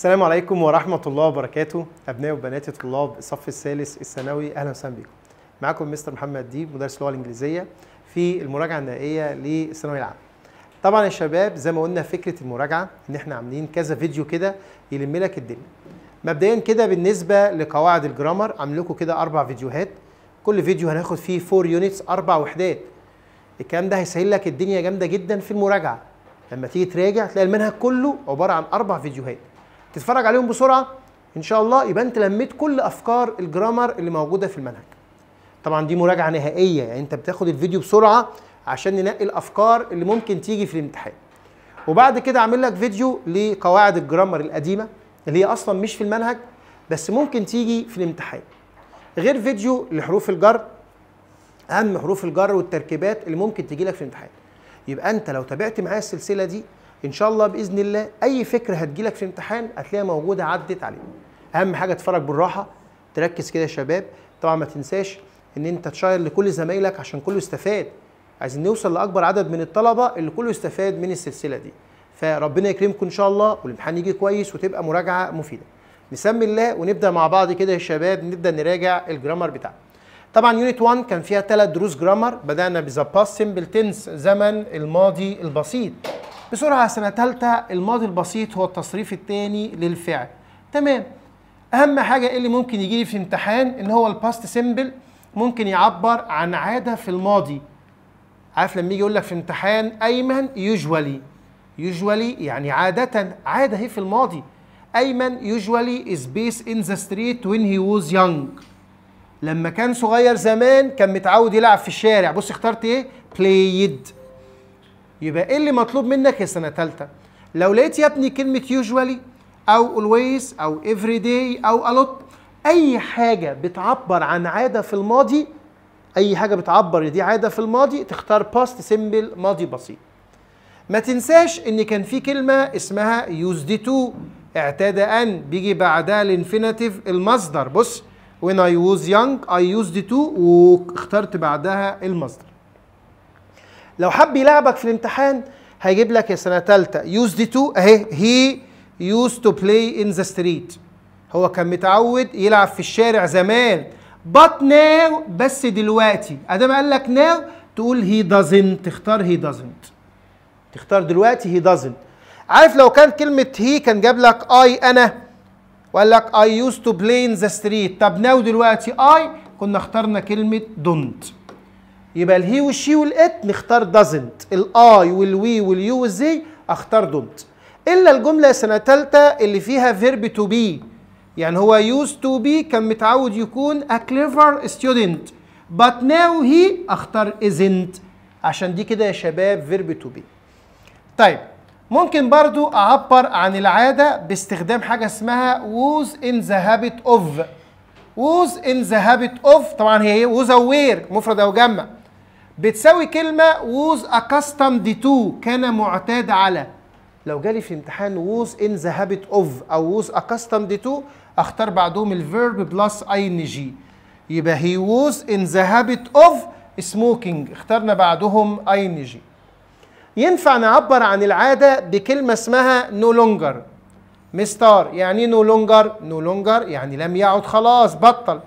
السلام عليكم ورحمة الله وبركاته أبناء وبنات طلاب الصف الثالث الثانوي أهلا وسهلا بكم معاكم مستر محمد ديب مدرس اللغة الإنجليزية في المراجعة النهائية للثانوية العامة طبعا يا شباب زي ما قلنا فكرة المراجعة إن إحنا عاملين كذا فيديو كده يلم لك الدنيا مبدئيا كده بالنسبة لقواعد الجرامر عامل لكم كده أربع فيديوهات كل فيديو هناخد فيه 4 يونتس أربع وحدات الكلام ده هيسهل لك الدنيا جامدة جدا في المراجعة لما تيجي تراجع تلاقي المنهج كله عبارة عن أربع فيديوهات تتفرج عليهم بسرعه ان شاء الله يبقى انت لميت كل افكار الجرامر اللي موجوده في المنهج طبعا دي مراجعه نهائيه يعني انت بتاخد الفيديو بسرعه عشان ننقي الافكار اللي ممكن تيجي في الامتحان وبعد كده اعمل لك فيديو لقواعد الجرامر القديمه اللي هي اصلا مش في المنهج بس ممكن تيجي في الامتحان غير فيديو لحروف الجر اهم حروف الجر والتركيبات اللي ممكن تيجي لك في الامتحان يبقى انت لو تابعت معايا السلسله دي ان شاء الله باذن الله اي فكره هتجيلك في امتحان هتلاقيها موجوده عدت عليه اهم حاجه تتفرج بالراحه تركز كده يا شباب طبعا ما تنساش ان انت تشير لكل زمايلك عشان كله يستفاد عايزين نوصل لاكبر عدد من الطلبه اللي كله يستفاد من السلسله دي فربنا يكرمكم ان شاء الله والامتحان يجي كويس وتبقى مراجعه مفيده نسمي الله ونبدا مع بعض كده يا شباب نبدا نراجع الجرامر بتاعنا طبعا يونت 1 كان فيها ثلاث دروس جرامر بدانا بذا باست سيمبل تنس زمن الماضي البسيط بسرعه سنه تالتة الماضي البسيط هو التصريف الثاني للفعل تمام اهم حاجه إيه اللي ممكن يجيلي في امتحان ان هو الباست سيمبل ممكن يعبر عن عاده في الماضي عارف لما يجي يقول لك في امتحان ايمن يوجوالي يوجوالي يعني عاده عاده هي في الماضي ايمن يوجوالي از بيس ان ذا ستريت وين هي ووز يونج لما كان صغير زمان كان متعود يلعب في الشارع بص اخترت ايه بلايد يبقى ايه اللي مطلوب منك يا سنه ثالثه لو لقيت يا ابني كلمه يوجوالي او اولويز او افري داي او الوت اي حاجه بتعبر عن عاده في الماضي اي حاجه بتعبر دي عاده في الماضي تختار باست سيمبل ماضي بسيط ما تنساش ان كان في كلمه اسمها يوزد تو اعتاد ان بيجي بعدها الانفينيتيف المصدر بص when I was young I used to واخترت بعدها المصدر لو حب يلعبك في الامتحان هيجيب لك يا سنه ثالثه يوز دي تو اهي هي يوز تو بلاي ان ذا ستريت هو كان متعود يلعب في الشارع زمان بط ناو بس دلوقتي ادام قال لك ناو تقول هي doesn't تختار هي doesn't تختار دلوقتي هي doesn't عارف لو كان كلمة هي كان جاب لك اي انا وقال لك اي يوز تو بلاي ان ذا ستريت طب ناو دلوقتي اي كنا اخترنا كلمة don't يبقى الهي والشي والات نختار doesn't الاي والوي واليو والزي اختار دونت الا الجمله سنه ثالثه اللي فيها فيرب تو بي يعني هو يوز تو بي كان متعود يكون a clever student but now he اختار isn't عشان دي كده يا شباب فيرب تو بي طيب ممكن برضو اعبر عن العاده باستخدام حاجه اسمها was in the habit of was in the habit of طبعا هي was aware مفرد او جمع بتساوي كلمة was accustomed to كان معتاد على لو جالي في امتحان was in the habit of أو was accustomed to أختار بعدهم الفيرب بلس ING يبقى he was in the habit of smoking اخترنا بعدهم ING ينفع نعبر عن العادة بكلمة اسمها no longer مستار يعني no longer no longer يعني لم يعد خلاص بطل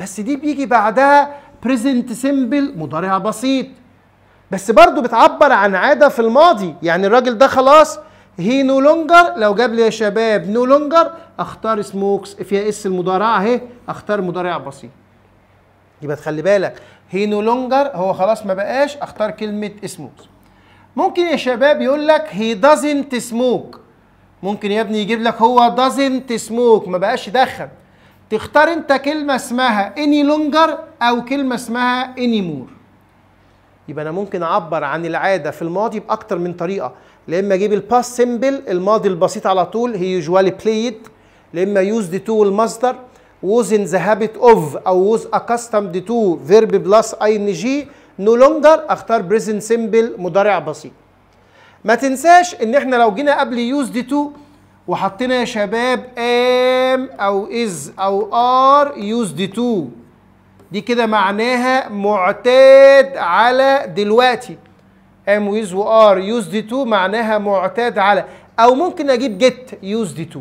بس دي بيجي بعدها بريزنت سيمبل مضارع بسيط بس برضو بتعبر عن عادة في الماضي يعني الراجل ده خلاص هي نو لونجر لو جاب لي يا شباب نو لونجر اختار سموكس فيها اس المضارعة اهي اختار مضارع بسيط يبقى تخلي بالك هي نو لونجر هو خلاص ما بقاش اختار كلمة سموكس ممكن يا شباب يقول لك هي دازنت سموك ممكن يا ابني يجيب لك هو دازنت سموك ما بقاش يدخن تختار انت كلمه اسمها اني لونجر او كلمه اسمها اني مور يبقى انا ممكن اعبر عن العاده في الماضي باكتر من طريقه لا اما اجيب الباس سيمبل الماضي البسيط على طول هي يوجوالي بلايد لا اما the تو المصدر in the habit اوف او was accustomed تو فيرب بلس اي ان جي نو لونجر اختار بريزنت سيمبل مضارع بسيط ما تنساش ان احنا لو جينا قبل the تو وحطينا يا شباب am أو is أو are used to دي كده معناها معتاد على دلوقتي am with و are used to معناها معتاد على أو ممكن أجيب get used to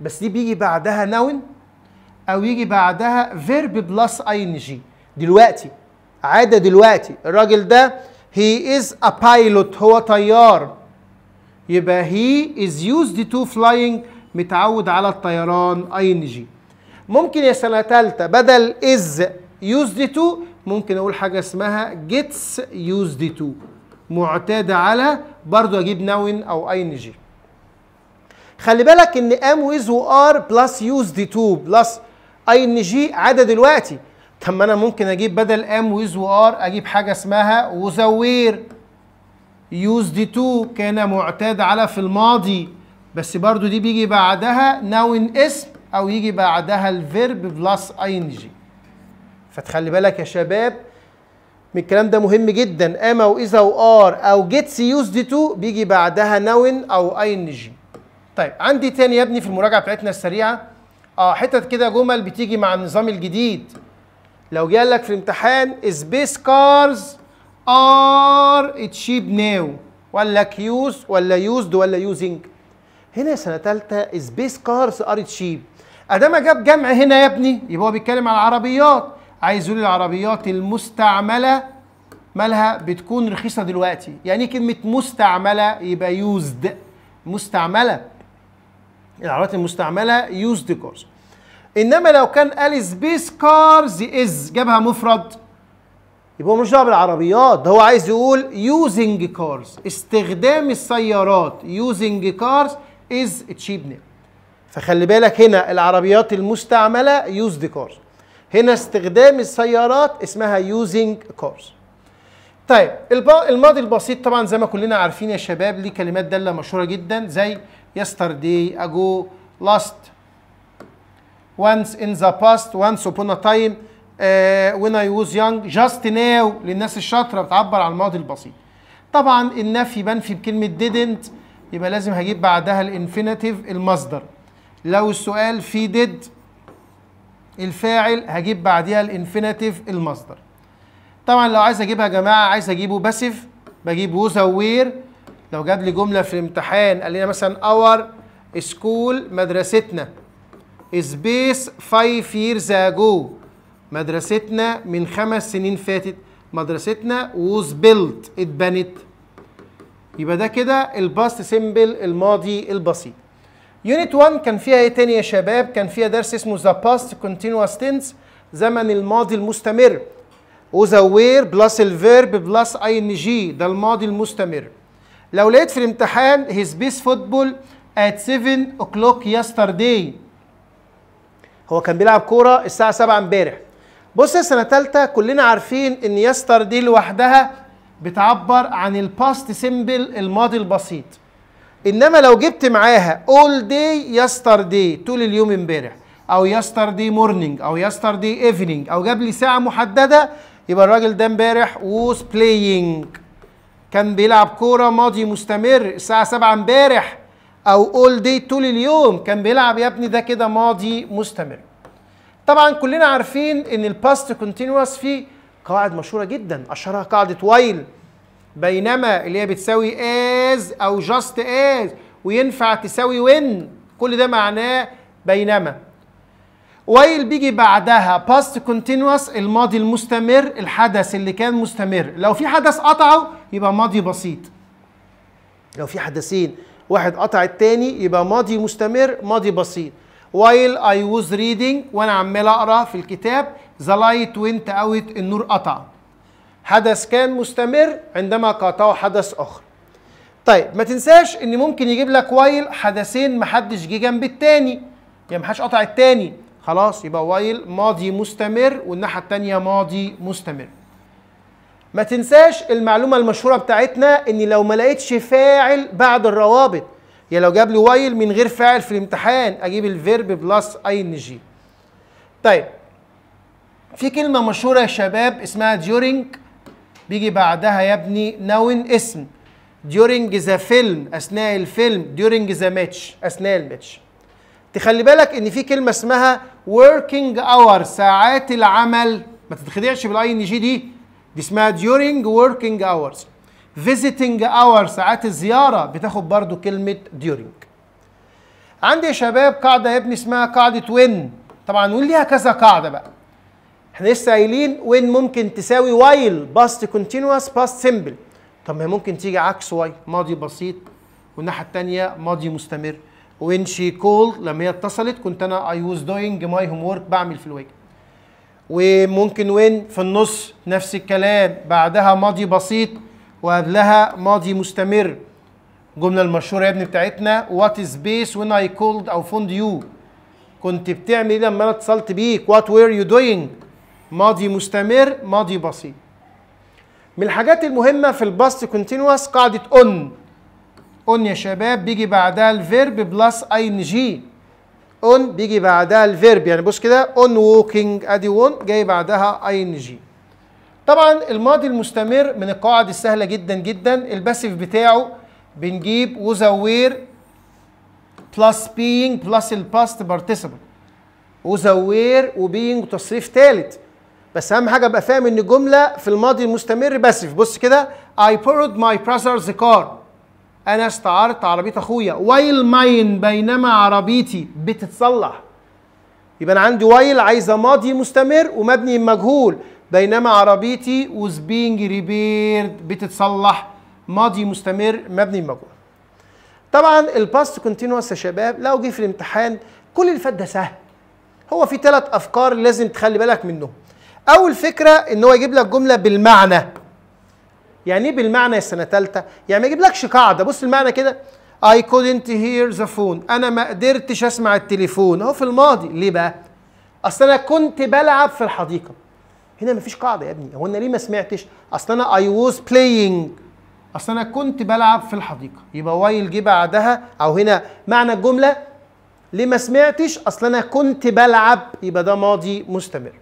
بس دي بيجي بعدها noun أو يجي بعدها verb plus ing دلوقتي عادة دلوقتي الراجل ده he is a pilot هو طيار يبقى he is used to flying متعود على الطيران اي ان جي ممكن يا سنه ثالثه بدل از يوزد تو ممكن اقول حاجه اسمها جيتس يوزد تو معتاده على برضو اجيب ناون او اي ان جي خلي بالك ان ام ويز وار بلس يوزد تو بلس اي ان جي عدد دلوقتي طب ما انا ممكن اجيب بدل ام ويز وار اجيب حاجه اسمها وزوير يوزد تو كان معتاد على في الماضي بس برضو دي بيجي بعدها نون اسم او يجي بعدها الفيرب بلس اي ان جي فتخلي بالك يا شباب من الكلام ده مهم جدا اما واذا وار او جيتس يوزد تو بيجي بعدها نون او اي ان جي طيب عندي تاني يا ابني في المراجعه بتاعتنا السريعه اه حتت كده جمل بتيجي مع النظام الجديد لو جه لك في الامتحان سبيس كارز ار اتشيب ناو ولا كيوز ولا يوزد ولا يوزنج هنا سنه ثالثه سبيس كارز ار شيب ادام جاب جمع هنا يا ابني يبقى هو بيتكلم على العربيات عايز يقول العربيات المستعمله مالها بتكون رخيصه دلوقتي يعني كلمه مستعمله يبقى يوزد مستعمله العربيات المستعمله يوزد كارز انما لو كان قال سبيس كارز از جابها مفرد يبقى هو مش دعوه بالعربيات ده هو عايز يقول يوزنج كارز استخدام السيارات يوزنج كارز از cheap نيم فخلي بالك هنا العربيات المستعمله يوزد كارز هنا استخدام السيارات اسمها يوزنج كارز طيب الماضي البسيط طبعا زي ما كلنا عارفين يا شباب ليه كلمات داله مشهوره جدا زي yesterday ago last once in the past once upon a time uh, when I was young just now للناس الشاطره بتعبر عن الماضي البسيط طبعا النفي بنفي بكلمه didn't يبقى لازم هجيب بعدها الانفينيتيف المصدر لو السؤال في ديد الفاعل هجيب بعدها الانفينيتيف المصدر طبعا لو عايز اجيبها يا جماعه عايز اجيبه باسيف بجيب وير لو جاب لي جمله في الامتحان قال لنا مثلا اور سكول مدرستنا سبيس 5 years ago مدرستنا من خمس سنين فاتت مدرستنا ووز بيلت اتبنت يبقى ده كده الباست سيمبل الماضي البسيط يونت 1 كان فيها ايه تاني يا شباب كان فيها درس اسمه ذا باست كونتينوس تنس زمن الماضي المستمر وذا وير بلس الفيرب بلس اي ان جي ده الماضي المستمر لو لقيت في الامتحان هيز بيس فوتبول ات 7 اوكلوك يسترداي هو كان بيلعب كوره الساعه 7 امبارح بص يا سنه ثالثه كلنا عارفين ان يسترداي لوحدها بتعبر عن الباست سيمبل الماضي البسيط انما لو جبت معاها اول داي يستر داي طول اليوم امبارح او يستر داي مورنينج او يستر داي ايفنينج او جاب لي ساعه محدده يبقى الراجل ده امبارح ووز بلاينج كان بيلعب كوره ماضي مستمر الساعه 7 امبارح او اول داي طول اليوم كان بيلعب يا ابني ده كده ماضي مستمر طبعا كلنا عارفين ان الباست كونتينوس فيه قواعد مشهورة جدا أشهرها قاعدة ويل بينما اللي هي بتساوي از أو جاست از وينفع تساوي وين كل ده معناه بينما ويل بيجي بعدها past continuous الماضي المستمر الحدث اللي كان مستمر لو في حدث قطعه يبقى ماضي بسيط لو في حدثين واحد قطع التاني يبقى ماضي مستمر ماضي بسيط while I was reading وانا عمال اقرا في الكتاب ذا لايت went out النور قطع حدث كان مستمر عندما قاطعه حدث اخر طيب ما تنساش ان ممكن يجيب لك وايل حدثين ما حدش جه جنب التاني يعني ما حدش قطع التاني خلاص يبقى وايل ماضي مستمر والناحيه التانيه ماضي مستمر ما تنساش المعلومه المشهوره بتاعتنا ان لو ما لقيتش فاعل بعد الروابط يعني لو جاب لي وايل من غير فاعل في الامتحان اجيب الفيرب بلس اي ان جي طيب في كلمه مشهوره يا شباب اسمها during بيجي بعدها يا ابني نون اسم during ذا فيلم اثناء الفيلم during ذا ماتش اثناء الماتش تخلي بالك ان في كلمه اسمها working hour ساعات العمل ما تتخدعش بالاي ان جي دي دي اسمها during working hours visiting hour ساعات الزياره بتاخد برضو كلمه during عندي يا شباب قاعده يا ابني اسمها قاعده وين طبعا وين ليها كذا قاعده بقى احنا لسه قايلين وين ممكن تساوي وايل باست كونتينوس باست سيمبل طب ما ممكن تيجي عكس واي ماضي بسيط والناحيه الثانيه ماضي مستمر وين شي كول لما هي اتصلت كنت انا اي واز دوينج ماي هوم ورك بعمل في الواجب وممكن وين في النص نفس الكلام بعدها ماضي بسيط وقبلها ماضي مستمر الجمله المشهوره يا ابني بتاعتنا وات از بيس وين اي كولد او فوند يو كنت بتعمل ايه لما انا اتصلت بيك وات وير يو دوينج ماضي مستمر ماضي بسيط من الحاجات المهمة في الباست كونتينوس قاعدة اون اون يا شباب بيجي بعدها الفيرب بلس اي ان جي اون بيجي بعدها الفيرب يعني بص كده اون ووكينج ادي اون جاي بعدها اي ان جي طبعا الماضي المستمر من القواعد السهلة جدا جدا الباسيف بتاعه بنجيب وير بلس بينج بلس الباست بارتيسيبل وير وبينج تصريف ثالث بس اهم حاجه ابقى فاهم ان الجمله في الماضي المستمر باسف بص كده I borrowed my brother's car انا استعرت عربيه اخويا while ماين بينما عربيتي بتتصلح يبقى انا عندي while عايزه ماضي مستمر ومبني مجهول بينما عربيتي was being repaired بتتصلح ماضي مستمر مبني مجهول طبعا الباست كونتينوس يا شباب لو جه في الامتحان كل اللي فات ده سهل هو في ثلاث افكار لازم تخلي بالك منهم اول فكره ان هو يجيب لك جمله بالمعنى يعني ايه بالمعنى يا سنه ثالثه يعني ما يجيبلكش قاعده بص المعنى كده I couldn't hear the phone انا ما قدرتش اسمع التليفون اهو في الماضي ليه بقى اصل انا كنت بلعب في الحديقه هنا مفيش قاعده يا ابني هو انا ليه ما سمعتش اصل انا I was playing اصل انا كنت بلعب في الحديقه يبقى وايل جه بعدها او هنا معنى الجمله ليه ما سمعتش اصل انا كنت بلعب يبقى ده ماضي مستمر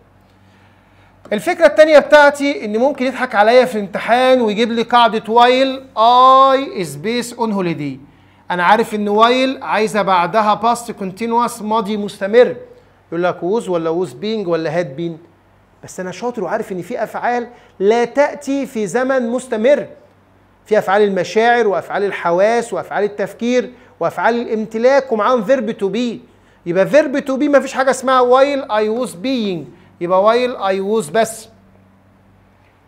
الفكره التانية بتاعتي ان ممكن يضحك عليا في الامتحان ويجيب لي قاعده وايل اي سبيس اون هوليدي انا عارف ان وايل عايزه بعدها باست كونتينوس ماضي مستمر يقول لك ووز ولا ووز بينج ولا هاد بين بس انا شاطر وعارف ان في افعال لا تاتي في زمن مستمر في افعال المشاعر وافعال الحواس وافعال التفكير وافعال الامتلاك ومعاهم فيرب تو بي يبقى فيرب تو بي مفيش حاجه اسمها وايل اي ووز بينج يبقى وايل اي ووز بس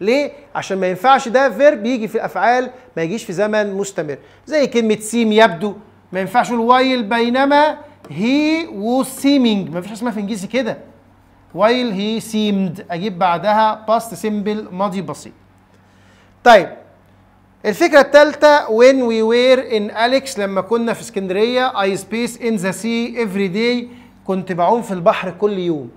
ليه؟ عشان ما ينفعش ده فيرب يجي في الافعال ما يجيش في زمن مستمر زي كلمه سيم يبدو ما ينفعش الوايل بينما هي ووز سيمينج ما فيش اسمها في انجليزي كده وايل هي سيمد اجيب بعدها باست سيمبل ماضي بسيط طيب الفكرة الثالثة when we were in Alex لما كنا في اسكندرية I space in the sea every day كنت بعوم في البحر كل يوم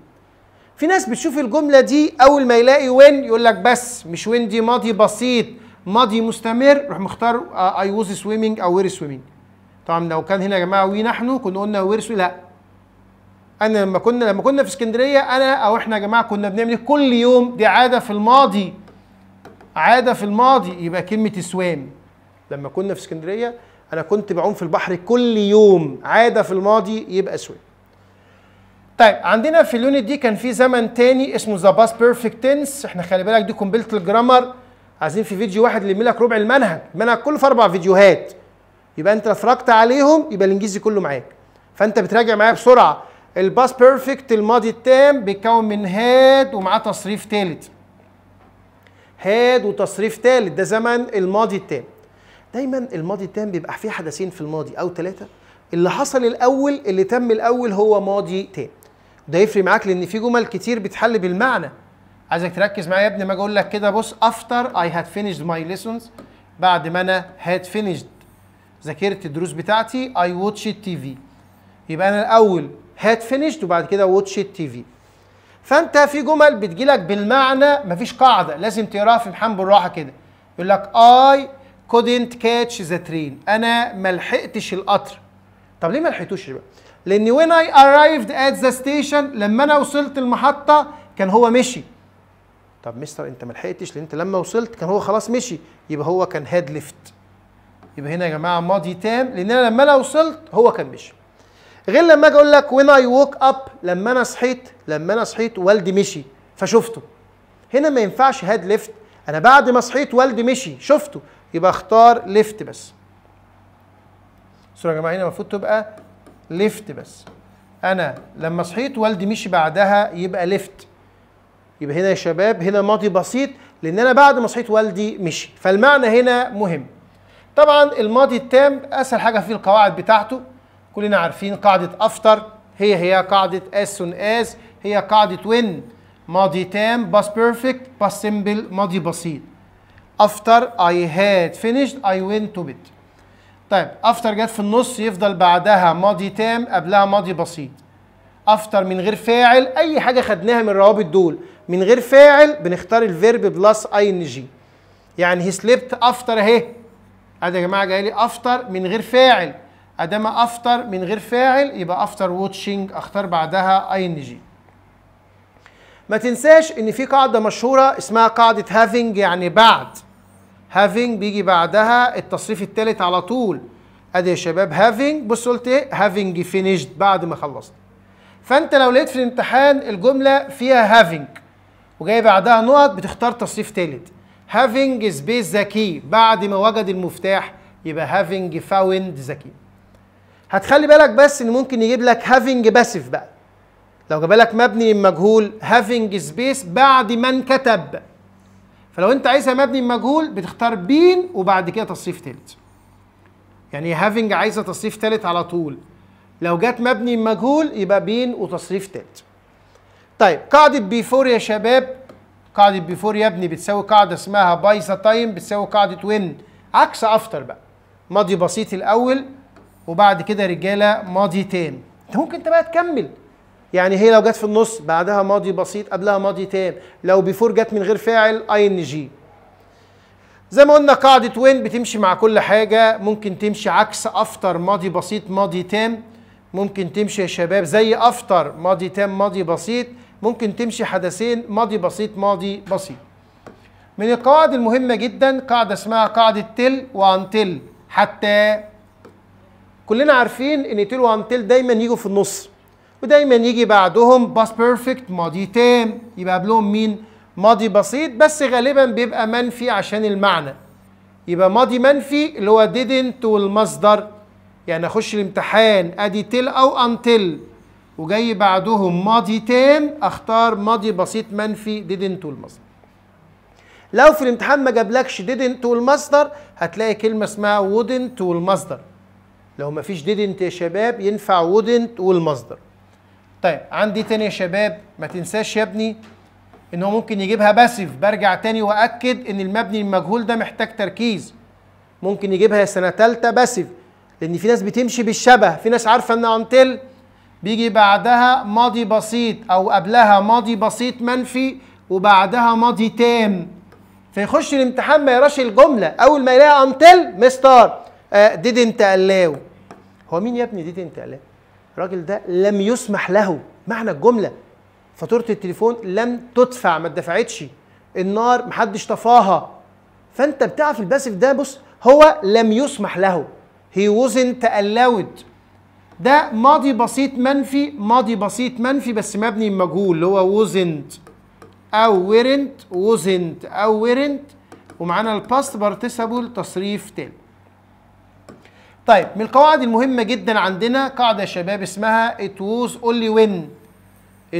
في ناس بتشوف الجملة دي أول ما يلاقي وين يقول لك بس مش وين دي ماضي بسيط ماضي مستمر روح مختار أي آه، ووز swimming أو وير سويمينج طبعا لو كان هنا يا جماعة وي نحن كنا قلنا وير لا أنا لما كنا لما كنا في اسكندرية أنا أو إحنا يا جماعة كنا بنعمل إيه؟ كل يوم دي عادة في الماضي عادة في الماضي يبقى كلمة سوام لما كنا في اسكندرية أنا كنت بعوم في البحر كل يوم عادة في الماضي يبقى سوام طيب عندنا في اليونت دي كان في زمن تاني اسمه ذا باس بيرفكت تنس احنا خلي بالك دي قنبله الجرامر عايزين في فيديو واحد نلم لك ربع المنهج المنهج كله في اربع فيديوهات يبقى انت اتفرجت عليهم يبقى الانجليزي كله معاك فانت بتراجع معايا بسرعه الباس بيرفكت الماضي التام بيتكون من هاد ومعاه تصريف ثالث هاد وتصريف ثالث ده زمن الماضي التام دايما الماضي التام بيبقى فيه حدثين في الماضي او ثلاثه اللي حصل الاول اللي تم الاول هو ماضي تام ده يفرق معاك لان في جمل كتير بتحل بالمعنى عايزك تركز معايا يا ابني ما اجي اقول لك كده بص افتر اي هاد فينيشد ماي ليسونز بعد ما انا هاد فينيشد ذاكرت الدروس بتاعتي اي واتش تي في يبقى انا الاول هاد فينيشد وبعد كده واتش تي في فانت في جمل بتجي لك بالمعنى مفيش قاعده لازم تقراها في امتحان بالراحه كده يقول لك اي كودنت كاتش ذا ترين انا ما لحقتش القطر طب ليه ما لحقتوش بقى لان when I arrived at the station لما انا وصلت المحطه كان هو مشي طب مستر انت ما لحقتش لان انت لما وصلت كان هو خلاص مشي يبقى هو كان هاد ليفت يبقى هنا يا جماعه ماضي تام لان انا لما انا وصلت هو كان مشي غير لما اجي اقول لك when I woke up لما انا صحيت لما انا صحيت والدي مشي فشفته هنا ما ينفعش هاد ليفت انا بعد ما صحيت والدي مشي شفته يبقى اختار ليفت بس الصوره يا جماعه هنا المفروض تبقى ليفت بس انا لما صحيت والدي مشي بعدها يبقى ليفت يبقى هنا يا شباب هنا ماضي بسيط لان انا بعد ما صحيت والدي مشي فالمعنى هنا مهم طبعا الماضي التام اسهل حاجه فيه القواعد بتاعته كلنا عارفين قاعده افتر هي هي قاعده اس اون اس هي قاعده وين ماضي تام باس بيرفكت باس سمبل ماضي بسيط افتر اي هاد فينيشد اي وين تو بيت طيب افتر جت في النص يفضل بعدها ماضي تام قبلها ماضي بسيط افتر من غير فاعل اي حاجه خدناها من الروابط دول من غير فاعل بنختار الفيرب بلس اي ان جي يعني هي سليبت افتر اهي ادي يا جماعه جاي لي افتر من غير فاعل ادام افتر من غير فاعل يبقى افتر واتشنج اختار بعدها اي ان جي ما تنساش ان في قاعده مشهوره اسمها قاعده هافينج يعني بعد having بيجي بعدها التصريف الثالث على طول ادي يا شباب having بص قلت ايه having finished بعد ما خلصت فانت لو لقيت في الامتحان الجمله فيها having وجاي بعدها نقط بتختار تصريف ثالث having سبيس ذا كي بعد ما وجد المفتاح يبقى having found ذا كي هتخلي بالك بس ان ممكن يجيب لك having باسف بقى لو جاب لك مبني مجهول having سبيس بعد ما انكتب فلو انت عايزها مبني بمجهول بتختار بين وبعد كده تصريف ثالث يعني هافنج عايزه تصريف ثالث على طول لو جت مبني بمجهول يبقى بين وتصريف ثالث طيب قاعده بيفور يا شباب قاعده بيفور يا ابني بتساوي قاعده اسمها باي ذا تايم بتساوي قاعده وين عكس افتر بقى ماضي بسيط الاول وبعد كده رجاله ماضي تام انت ممكن انت بقى تكمل يعني هي لو جت في النص بعدها ماضي بسيط قبلها ماضي تام لو بيفور جت من غير فاعل اي ان جي زي ما قلنا قاعدة وين بتمشي مع كل حاجة ممكن تمشي عكس افتر ماضي بسيط ماضي تام ممكن تمشي يا شباب زي افتر ماضي تام ماضي بسيط ممكن تمشي حدثين ماضي بسيط ماضي بسيط من القواعد المهمة جدا قاعدة اسمها قاعدة تل تل حتى كلنا عارفين ان تل تل دايما يجوا في النص ودايما يجي بعدهم باست بيرفكت ماضي تام يبقى قبلهم مين ماضي بسيط بس غالبا بيبقى منفي عشان المعنى يبقى ماضي منفي اللي هو didn't والمصدر يعني اخش الامتحان ادي تل او انتل وجاي بعدهم ماضي تام اختار ماضي بسيط منفي didn't والمصدر لو في الامتحان ما جابلكش didn't والمصدر هتلاقي كلمه اسمها wouldn't والمصدر لو ما فيش didn't يا شباب ينفع wouldn't والمصدر طيب عندي تاني يا شباب ما تنساش يا ابني ان هو ممكن يجيبها باسيف برجع تاني واكد ان المبني المجهول ده محتاج تركيز ممكن يجيبها يا سنه ثالثه باسيف لان في ناس بتمشي بالشبه في ناس عارفه ان انتل بيجي بعدها ماضي بسيط او قبلها ماضي بسيط منفي وبعدها ماضي تام فيخش الامتحان ما يقراش الجمله اول ما يلاقي انتل مستر آه، ديدنت الاو هو مين يا ابني ديدنت الاو الراجل ده لم يسمح له معنى الجمله فاتوره التليفون لم تدفع ما اتدفعتش النار محدش طفاها فانت بتعرف في الباسف ده بص هو لم يسمح له هي وزن تألود ده ماضي بسيط منفي ماضي بسيط منفي بس مبني مجهول اللي هو وزنت او ويرنت وزنت او ويرنت ومعانا الباست بارتيسيبل تصريف تام طيب من القواعد المهمة جدا عندنا قاعدة يا شباب اسمها it was only when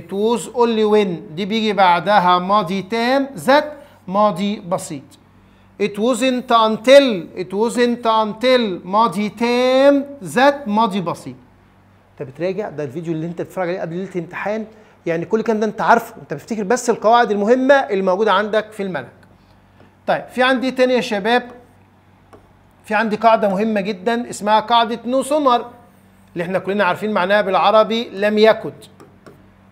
it was only when دي بيجي بعدها ماضي تام ذات ماضي بسيط it wasn't until it wasn't until ماضي تام ذات ماضي بسيط انت بتراجع ده الفيديو اللي انت بتتفرج عليه قبل ليله الامتحان يعني كل الكلام ده انت عارفه انت بتفتكر بس القواعد المهمه اللي موجوده عندك في المنهج طيب في عندي تاني يا شباب في عندي قاعدة مهمة جدا اسمها قاعدة نوسونر اللي احنا كلنا عارفين معناها بالعربي لم يكد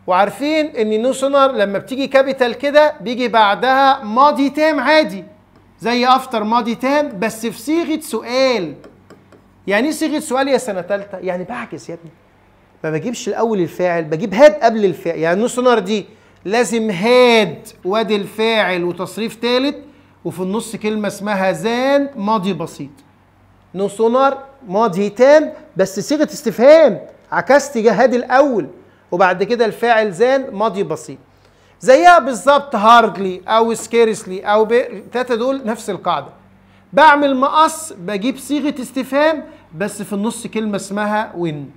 وعارفين ان نوسونر لما بتيجي كابيتال كده بيجي بعدها ماضي تام عادي زي افتر ماضي تام بس في صيغة سؤال يعني ايه صيغة سؤال يا سنة تالتة؟ يعني بعكس يا ابني ما بجيبش الاول الفاعل بجيب هاد قبل الفاعل يعني نوسونر دي لازم هاد وادي الفاعل وتصريف تالت وفي النص كلمة اسمها زان ماضي بسيط نصنر ماضي تام بس صيغه استفهام عكست جهاد الاول وبعد كده الفاعل زان ماضي بسيط زيها بالظبط هاردلي او سكيرسلي او التلاته دول نفس القاعده بعمل مقص بجيب صيغه استفهام بس في النص كلمه اسمها وين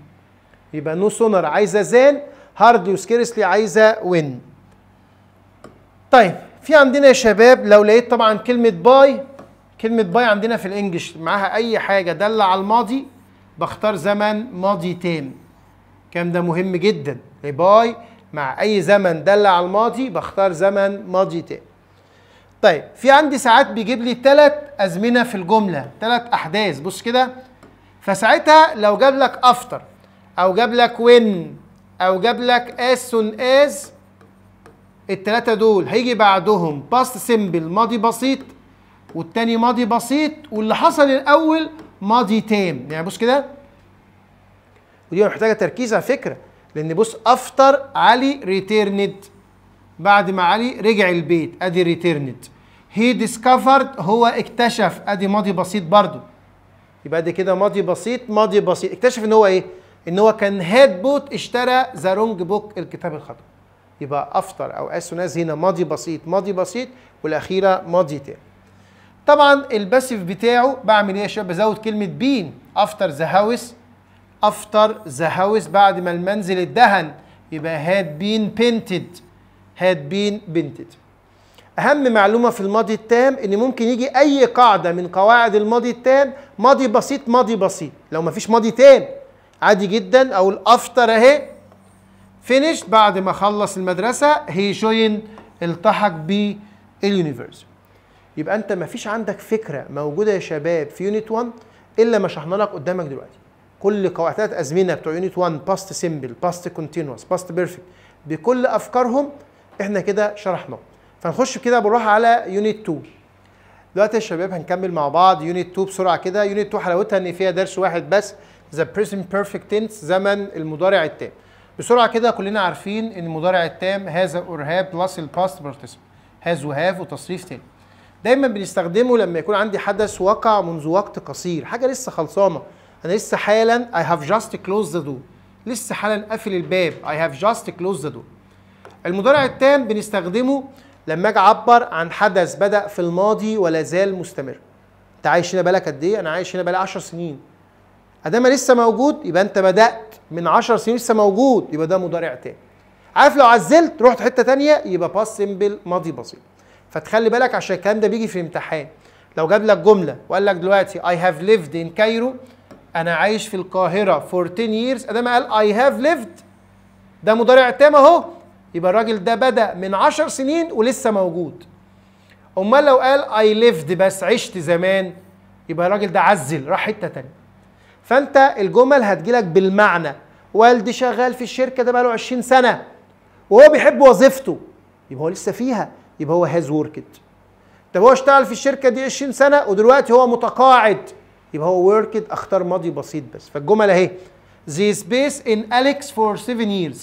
يبقى نو سونر عايزه زان هاردلي وسكيرسلي عايزه وين طيب في عندنا يا شباب لو لقيت طبعا كلمه باي كلمة باي عندنا في الانجليش معاها أي حاجة دالة على الماضي بختار زمن ماضي تام الكلام ده مهم جدا باي مع أي زمن دالة على الماضي بختار زمن ماضي تام طيب في عندي ساعات بيجيب لي ثلاث أزمنة في الجملة ثلاث أحداث بص كده فساعتها لو جاب لك أفتر أو جاب لك وين أو جاب لك as soon as التلاتة دول هيجي بعدهم باست سيمبل ماضي بسيط والتاني ماضي بسيط واللي حصل الاول ماضي تام يعني بص كده ودي محتاجه تركيز على فكره لان بص افتر علي ريتيرند بعد ما علي رجع البيت ادي ريتيرند هي ديسكفرد هو اكتشف ادي ماضي بسيط برضو يبقى ادي كده ماضي بسيط ماضي بسيط اكتشف ان هو ايه ان هو كان هاد بوت اشترى ذا رونج بوك الكتاب الخطأ يبقى افتر او اسوناز هنا ماضي بسيط ماضي بسيط والاخيره ماضي تام طبعا الباسيف بتاعه بعمل ايه يا شباب بزود كلمه بين افتر ذا هاوس افتر ذا هاوس بعد ما المنزل اتدهن يبقى هاد بين بينتد هاد بين بينتد اهم معلومه في الماضي التام ان ممكن يجي اي قاعده من قواعد الماضي التام ماضي بسيط ماضي بسيط لو مفيش ماضي تام عادي جدا او الافتر اهي فينيش بعد ما خلص المدرسه هي جوين التحق باليونيفرس يبقى انت ما فيش عندك فكره موجوده يا شباب في يونت 1 الا ما شرحنا لك قدامك دلوقتي كل ثلاث ازمنه بتوع يونت 1 باست سيمبل باست كونتينوس باست بيرفكت بكل افكارهم احنا كده شرحناه فنخش كده بنروح على يونت 2 دلوقتي يا شباب هنكمل مع بعض يونت 2 بسرعه كده يونت 2 حلاوتها ان فيها درس واحد بس ذا بريزنت بيرفكت تنس زمن المضارع التام بسرعه كده كلنا عارفين ان المضارع التام هذا اور هاف بلس الباست بارتيسيبل هاز وهاف وتصريف تاني دايما بنستخدمه لما يكون عندي حدث وقع منذ وقت قصير حاجه لسه خلصانه انا لسه حالا I have just closed the door لسه حالا قافل الباب I have just closed the door المضارع التام بنستخدمه لما اجي اعبر عن حدث بدا في الماضي ولا زال مستمر انت عايش هنا بقالك قد ايه انا عايش هنا بقالي 10 سنين ادام لسه موجود يبقى انت بدات من 10 سنين لسه موجود يبقى ده مضارع تام عارف لو عزلت رحت حته تانية يبقى باس سيمبل ماضي بسيط فتخلي بالك عشان الكلام ده بيجي في امتحان لو جاب لك جمله وقال لك دلوقتي I have lived in Cairo انا عايش في القاهره for 10 years ادام قال I have lived ده مضارع تام اهو يبقى الراجل ده بدا من 10 سنين ولسه موجود امال لو قال I lived بس عشت زمان يبقى الراجل ده عزل راح حته تانيه فانت الجمل هتجيلك بالمعنى والدي شغال في الشركه ده بقاله 20 سنه وهو بيحب وظيفته يبقى هو لسه فيها يبقى هو هاز وركد طب هو اشتغل في الشركه دي 20 سنه ودلوقتي هو متقاعد يبقى هو وركد اختار ماضي بسيط بس فالجمل اهي ذي سبيس ان اليكس فور 7 years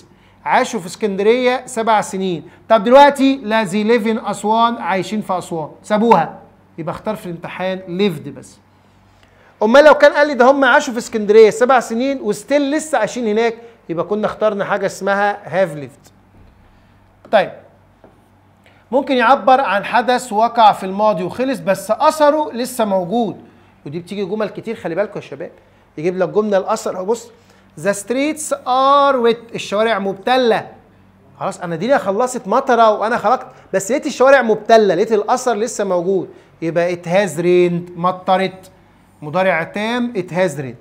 عاشوا في اسكندريه سبع سنين طب دلوقتي لا زي ليف ان اسوان عايشين في اسوان سابوها يبقى اختار في الامتحان ليفد بس امال لو كان قال لي ده هم عاشوا في اسكندريه سبع سنين وستيل لسه عايشين هناك يبقى كنا اخترنا حاجه اسمها هاف ليفد طيب ممكن يعبر عن حدث وقع في الماضي وخلص بس اثره لسه موجود ودي بتيجي جمل كتير خلي بالكم يا شباب يجيب لك جمله الاثر اهو بص ذا ستريتس ار ويت الشوارع مبتله خلاص انا دي خلصت مطره وانا خلقت بس لقيت الشوارع مبتله لقيت الاثر لسه موجود يبقى اتهاز ريند مطرت مضارع تام اتهاز ريند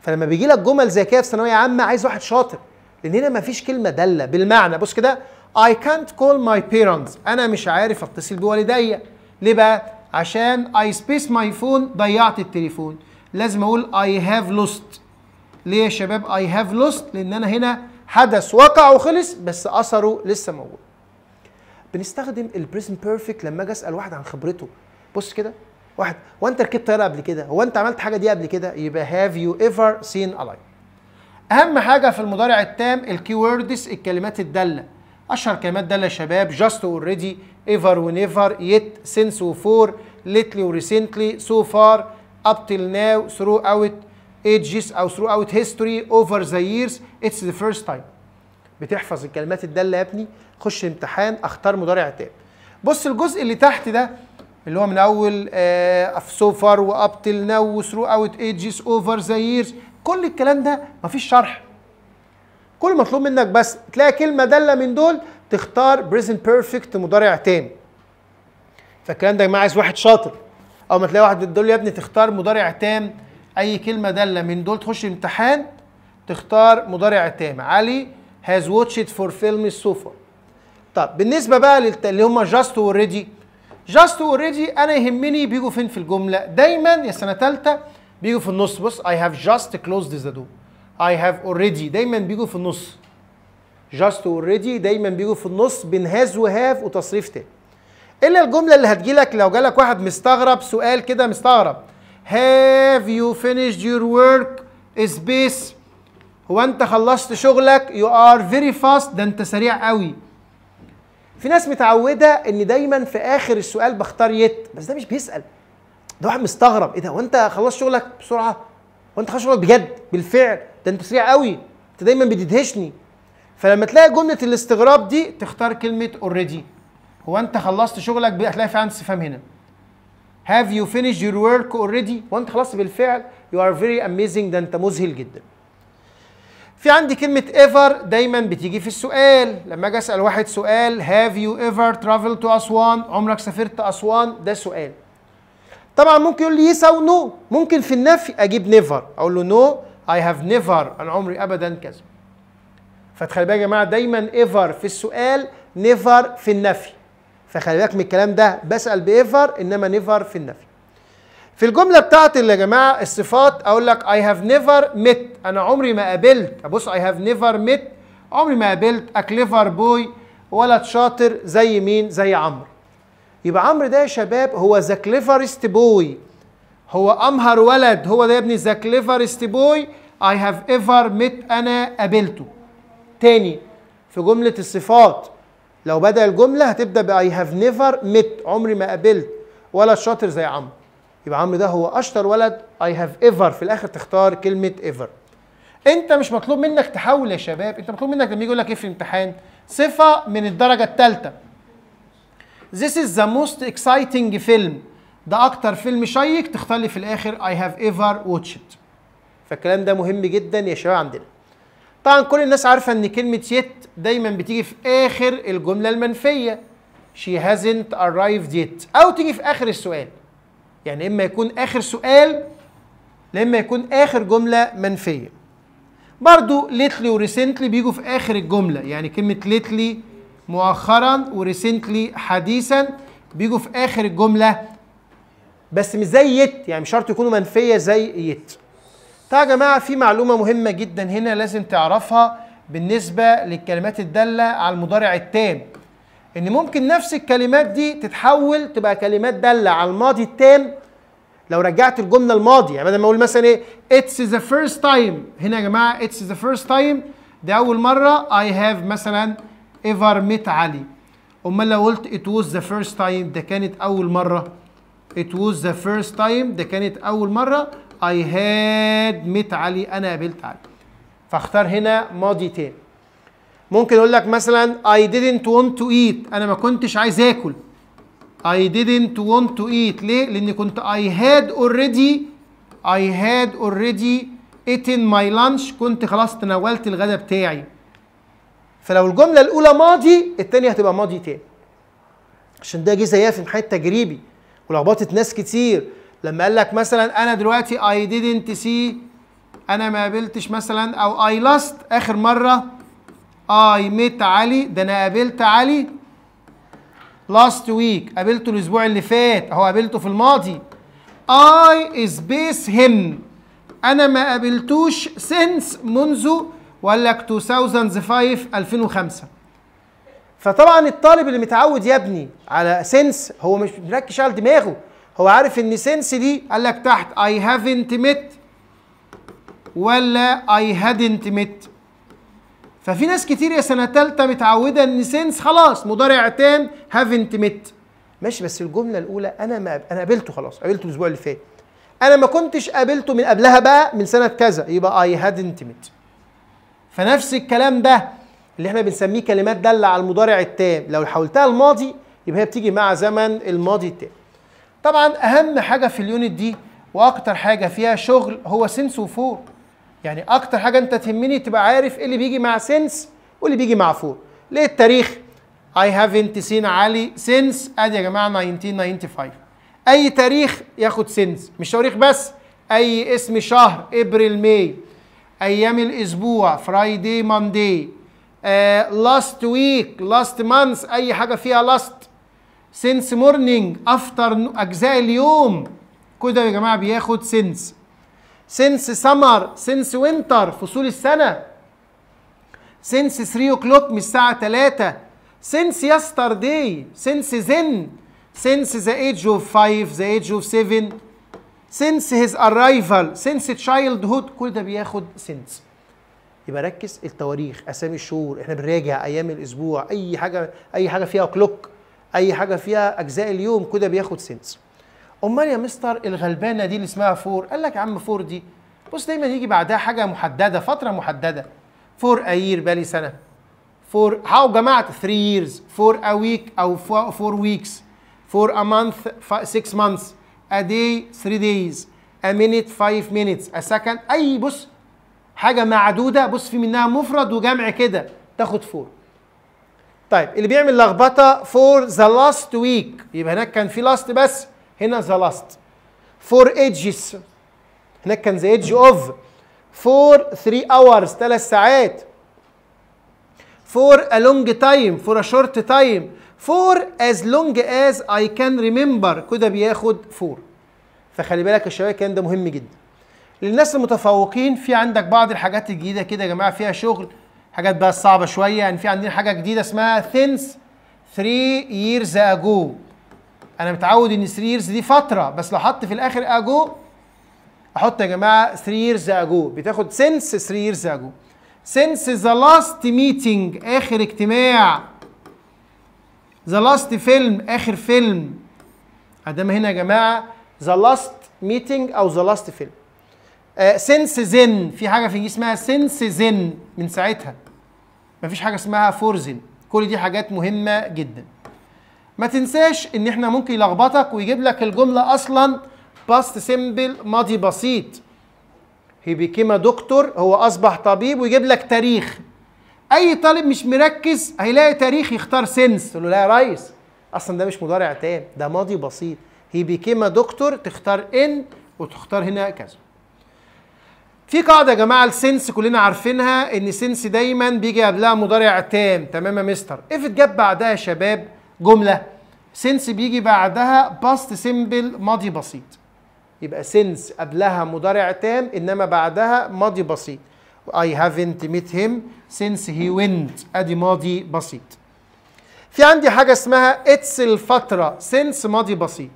فلما بيجي لك جمل زي كده في ثانويه عامه عايز واحد شاطر لان هنا مفيش كلمه داله بالمعنى بص كده I can't call my parents أنا مش عارف أتصل بوالدي ليه بقى؟ عشان I space my phone ضيعت التليفون لازم أقول I have lost ليه يا شباب I have lost لأن أنا هنا حدث وقع وخلص بس أثره لسه موجود بنستخدم البريزن بيرفكت لما أجي أسأل واحد عن خبرته بص كده واحد هو انت ركبت طياره قبل كده هو انت عملت حاجه دي قبل كده يبقى have you ever seen a light اهم حاجه في المضارع التام الكيوردز الكلمات الداله اشهر كلمات ده شباب جاست اوريدي ايفر ونيفر يت سينس وفور ليتلي وريسنتلي سو فار اب تيل ناو ثرو اوت ايدجز او ثرو اوت هيستوري اوفر ذا ييرز اتس ذا فيرست تايم بتحفظ الكلمات الداله يا ابني خش امتحان اختار مضارع تاب بص الجزء اللي تحت ده اللي هو من اول سو فار واب تيل ناو ثرو اوت ايدجز اوفر ذا ييرز كل الكلام ده مفيش شرح كل مطلوب منك بس تلاقي كلمه داله من دول تختار بريزنت بيرفكت مضارع تام فالكلام ده يا جماعه عايز واحد شاطر او ما تلاقي واحد دول يا ابني تختار مضارع تام اي كلمه داله من دول تخش امتحان تختار مضارع تام علي هاز واتشد فور فيلم السوفا طب بالنسبه بقى اللي هم جاست اوريدي جاست اوريدي انا يهمني بيجوا فين في الجمله دايما يا سنه ثالثه بيجوا في النص بص اي هاف جاست كلوزد ذا دور I have already دايما بيجوا في النص just already دايما بيجوا في النص بين و وهاف وتصريف تاني الا الجمله اللي هتجيلك لو جالك واحد مستغرب سؤال كده مستغرب have you finished your work is this هو انت خلصت شغلك you are very fast ده انت سريع قوي في ناس متعوده ان دايما في اخر السؤال بختار يت بس ده مش بيسال ده واحد مستغرب ايه ده وانت خلصت شغلك بسرعه وانت خلصت شغلك بجد بالفعل ده انت سريع قوي انت دايما بتدهشني فلما تلاقي جمله الاستغراب دي تختار كلمه اوريدي هو انت خلصت شغلك هتلاقي في عندي استفهام هنا have you finished your work already وانت خلصت بالفعل you are very amazing ده انت مذهل جدا في عندي كلمة ever دايما بتيجي في السؤال لما اجي اسأل واحد سؤال have you ever traveled to أسوان عمرك سافرت أسوان ده سؤال طبعا ممكن يقول لي yes أو no ممكن في النفي أجيب never أقول له no I have never انا عمري ابدا كذا فتخلي بالك يا جماعه دايما ايفر في السؤال نيفر في النفي فخلي بالك من الكلام ده بسال بايفر انما نيفر في النفي في الجمله بتاعت اللي يا جماعه الصفات اقول لك I have never met انا عمري ما قابلت ابص I have never met عمري ما قابلت a clever boy ولد شاطر زي مين زي عمرو يبقى عمرو ده يا شباب هو ذا cleverest boy هو امهر ولد هو ده يا ابني ذا cleverest بوي اي هاف ايفر met انا قابلته تاني في جمله الصفات لو بدا الجمله هتبدا I هاف نيفر met عمري ما قابلت ولا شاطر زي عمرو يبقى عمرو ده هو اشطر ولد اي هاف ايفر في الاخر تختار كلمه ايفر انت مش مطلوب منك تحول يا شباب انت مطلوب منك لما يجي يقول لك ايه في الامتحان صفه من الدرجه الثالثه This is the most exciting film ده اكتر فيلم شيك تختار لي في الاخر اي هاف ايفر واتشد فالكلام ده مهم جدا يا شباب عندنا طبعا كل الناس عارفه ان كلمه يت دايما بتيجي في اخر الجمله المنفيه she hasn't arrived yet او تيجي في اخر السؤال يعني اما يكون اخر سؤال لما يكون اخر جمله منفيه برضو ليتلي وريسنتلي بيجوا في اخر الجمله يعني كلمه ليتلي مؤخرا وريسنتلي حديثا بيجوا في اخر الجمله بس مش زي يت يعني مش شرط يكونوا منفيه زي يت طيب يا جماعه في معلومه مهمه جدا هنا لازم تعرفها بالنسبه للكلمات الداله على المضارع التام ان ممكن نفس الكلمات دي تتحول تبقى كلمات داله على الماضي التام لو رجعت الجمله الماضي يعني بدل ما اقول مثلا ايه اتس ذا فيرست تايم هنا يا جماعه اتس ذا فيرست تايم دي اول مره اي هاف مثلا ايفر ميت علي امال لو قلت ات واز ذا فيرست تايم ده كانت اول مره It was the first time ده كانت أول مرة I had met علي أنا قابلت علي فاختار هنا ماضي تاني ممكن أقول لك مثلا I didn't want to eat أنا ما كنتش عايز آكل I didn't want to eat ليه؟ لأن كنت I had already I had already eaten my lunch كنت خلاص تناولت الغداء بتاعي فلو الجملة الأولى ماضي التانية هتبقى ماضي تاني عشان ده جه زيها في امتحان التجريبي ولخبطت ناس كتير لما قال لك مثلا انا دلوقتي اي didnt سي انا ما قابلتش مثلا او اي لاست اخر مره اي ميت علي ده انا قابلت علي لاست ويك قابلته الاسبوع اللي فات اهو قابلته في الماضي اي سبيس هيم انا ما قابلتوش سينس منذ وقال لك 2005 2005 فطبعا الطالب اللي متعود يبني على سنس هو مش مركز على دماغه هو عارف ان سنس دي قال لك تحت اي هافنت مت ولا اي هادنت مت ففي ناس كتير يا سنه ثالثه متعوده ان سنس خلاص مضارع تام هافنت مت ماشي بس الجمله الاولى انا ما انا قابلته خلاص قابلته الاسبوع اللي فات انا ما كنتش قابلته من قبلها بقى من سنه كذا يبقى اي هادنت مت فنفس الكلام ده اللي احنا بنسميه كلمات دالة على المضارع التام لو حولتها الماضي يبقى هي بتيجي مع زمن الماضي التام طبعا اهم حاجة في اليونت دي واكتر حاجة فيها شغل هو سنس وفور يعني اكتر حاجة انت تهمني تبقى عارف ايه اللي بيجي مع سنس واللي بيجي مع فور ليه التاريخ I haven't seen علي سنس ادي يا جماعة 1995 اي تاريخ ياخد سنس مش تواريخ بس اي اسم شهر ابريل ماي ايام الاسبوع فرايدي ماندي لاست ويك لاست مانث اي حاجه فيها لاست سينس مورنينج افتر اجزاء اليوم كل ده يا جماعه بياخد سينس سينس سمر سينس وينتر فصول السنه سينس 3 اوكلوك من الساعه 3 سينس يستر يسترداي سينس زن سينس ذا ايج اوف 5 ذا ايج اوف 7 سينس هيز ارايفل سينس تشايلد هود كل ده بياخد سينس يبقى ركز التواريخ اسامي الشهور احنا بنراجع ايام الاسبوع اي حاجه اي حاجه فيها كلوك اي حاجه فيها اجزاء اليوم كده بياخد سنس امال يا مستر الغلبانه دي اللي اسمها فور قال لك يا عم فور دي بص دايما يجي بعدها حاجه محدده فتره محدده فور اير بالي سنه فور هاو جماعه 3 ييرز فور ا ويك او فور ويكس فور ا مانث 6 مانث ا داي 3 دايز ا مينيت 5 مينيتس ا سكند اي بص حاجه معدوده بص في منها مفرد وجمع كده تاخد فور طيب اللي بيعمل لخبطه فور ذا لاست ويك يبقى هناك كان في لاست بس هنا ذا لاست فور ايدجز هناك كان ذا ايدج اوف فور ثري اورز ثلاث ساعات فور ا لونج تايم فور ا شورت تايم فور از لونج از اي كان ريمبر كده بياخد فور فخلي بالك الشباب الكلام ده مهم جدا للناس المتفوقين في عندك بعض الحاجات الجديده كده يا جماعه فيها شغل حاجات بقى صعبه شويه يعني في عندنا حاجه جديده اسمها ثينس 3 years ago انا متعود ان 3 years دي فتره بس لو حط في الاخر اجو احط يا جماعه 3 years ago بتاخد since 3 years ago since ذا لاست meeting اخر اجتماع ذا لاست فيلم اخر فيلم ادام هنا يا جماعه ذا لاست meeting او ذا لاست فيلم سنس آه، زن في حاجه في اسمها سنس زن من ساعتها مفيش حاجه اسمها فورزن كل دي حاجات مهمه جدا ما تنساش ان احنا ممكن يلخبطك ويجيب لك الجمله اصلا باست سيمبل ماضي بسيط هي بيكيما دكتور هو اصبح طبيب ويجيب لك تاريخ اي طالب مش مركز هيلاقي تاريخ يختار سنس تقول له لا يا ريس اصلا ده مش مضارع تام ده ماضي بسيط هي بيكيما دكتور تختار ان وتختار هنا كذا في قاعده يا جماعه السنس كلنا عارفينها ان سنس دايما بيجي قبلها مضارع تام تمام يا مستر اف جاب بعدها يا شباب جمله سنس بيجي بعدها باست سيمبل ماضي بسيط يبقى سنس قبلها مضارع تام انما بعدها ماضي بسيط I haven't met him since he went ادي ماضي بسيط في عندي حاجه اسمها اتس الفتره سنس ماضي بسيط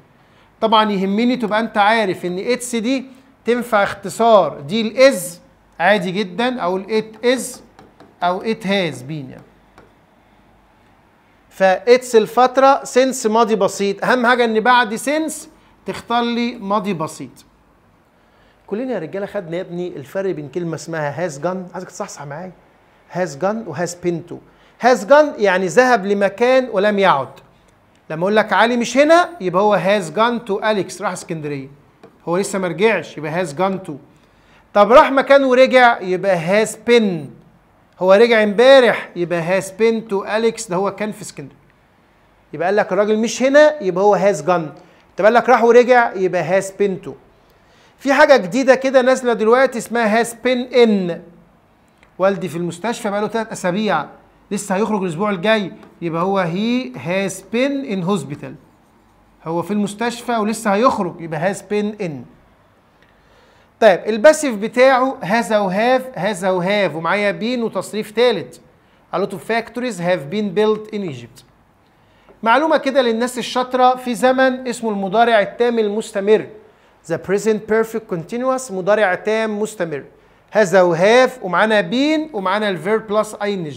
طبعا يهمني تبقى انت عارف ان اتس دي تنفع اختصار دي الاز عادي جدا او الات از او ات هاز بين يعني فاتس الفتره سنس ماضي بسيط اهم حاجه ان بعد سنس تختار لي ماضي بسيط كلنا يا رجاله خدنا يا ابني الفرق بين كلمه اسمها هاز جن عايزك تصحصح معايا هاز جن وهاز بنتو هاز جن يعني ذهب لمكان ولم يعد لما اقول لك علي مش هنا يبقى هو هاز جن تو اليكس راح اسكندريه هو لسه ما رجعش يبقى هاز جان تو طب راح مكان ورجع يبقى هاز بين هو رجع امبارح يبقى هاز بين تو اليكس ده هو كان في اسكندريه يبقى قال لك الراجل مش هنا يبقى هو هاز جان طب قال لك راح ورجع يبقى هاز بين تو في حاجه جديده كده نازله دلوقتي اسمها هاز بين ان والدي في المستشفى بقاله ثلاث اسابيع لسه هيخرج الاسبوع الجاي يبقى هو هي هاز بين ان هوسبيتال هو في المستشفى ولسه هيخرج يبقى هاز بين ان طيب الباسيف بتاعه هذا وهاف هذا وهاف ومعايا بين وتصريف ثالث A lot of factories have been built in Egypt. معلومة كده للناس الشاطرة في زمن اسمه المضارع التام المستمر. The present perfect continuous مضارع تام مستمر. هذا وهاف ومعانا بين ومعانا الفير بلس اي ان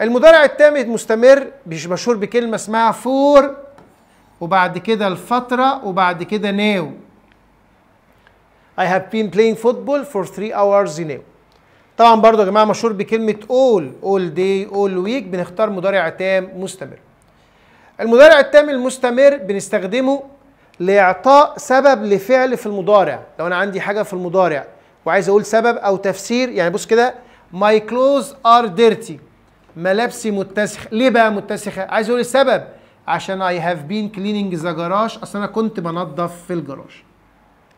المضارع التام المستمر مش مشهور بكلمة اسمها فور وبعد كده الفترة وبعد كده ناو I have been playing football for three hours now طبعا برضو يا جماعة مشهور بكلمة all all day all week بنختار مضارع تام مستمر المضارع التام المستمر بنستخدمه لإعطاء سبب لفعل في المضارع لو أنا عندي حاجة في المضارع وعايز أقول سبب أو تفسير يعني بص كده my clothes are dirty ملابسي متسخة ليه بقى متسخة عايز أقول السبب عشان اي هاف بين cleaning ذا جراج اصل انا كنت بنظف في الجراج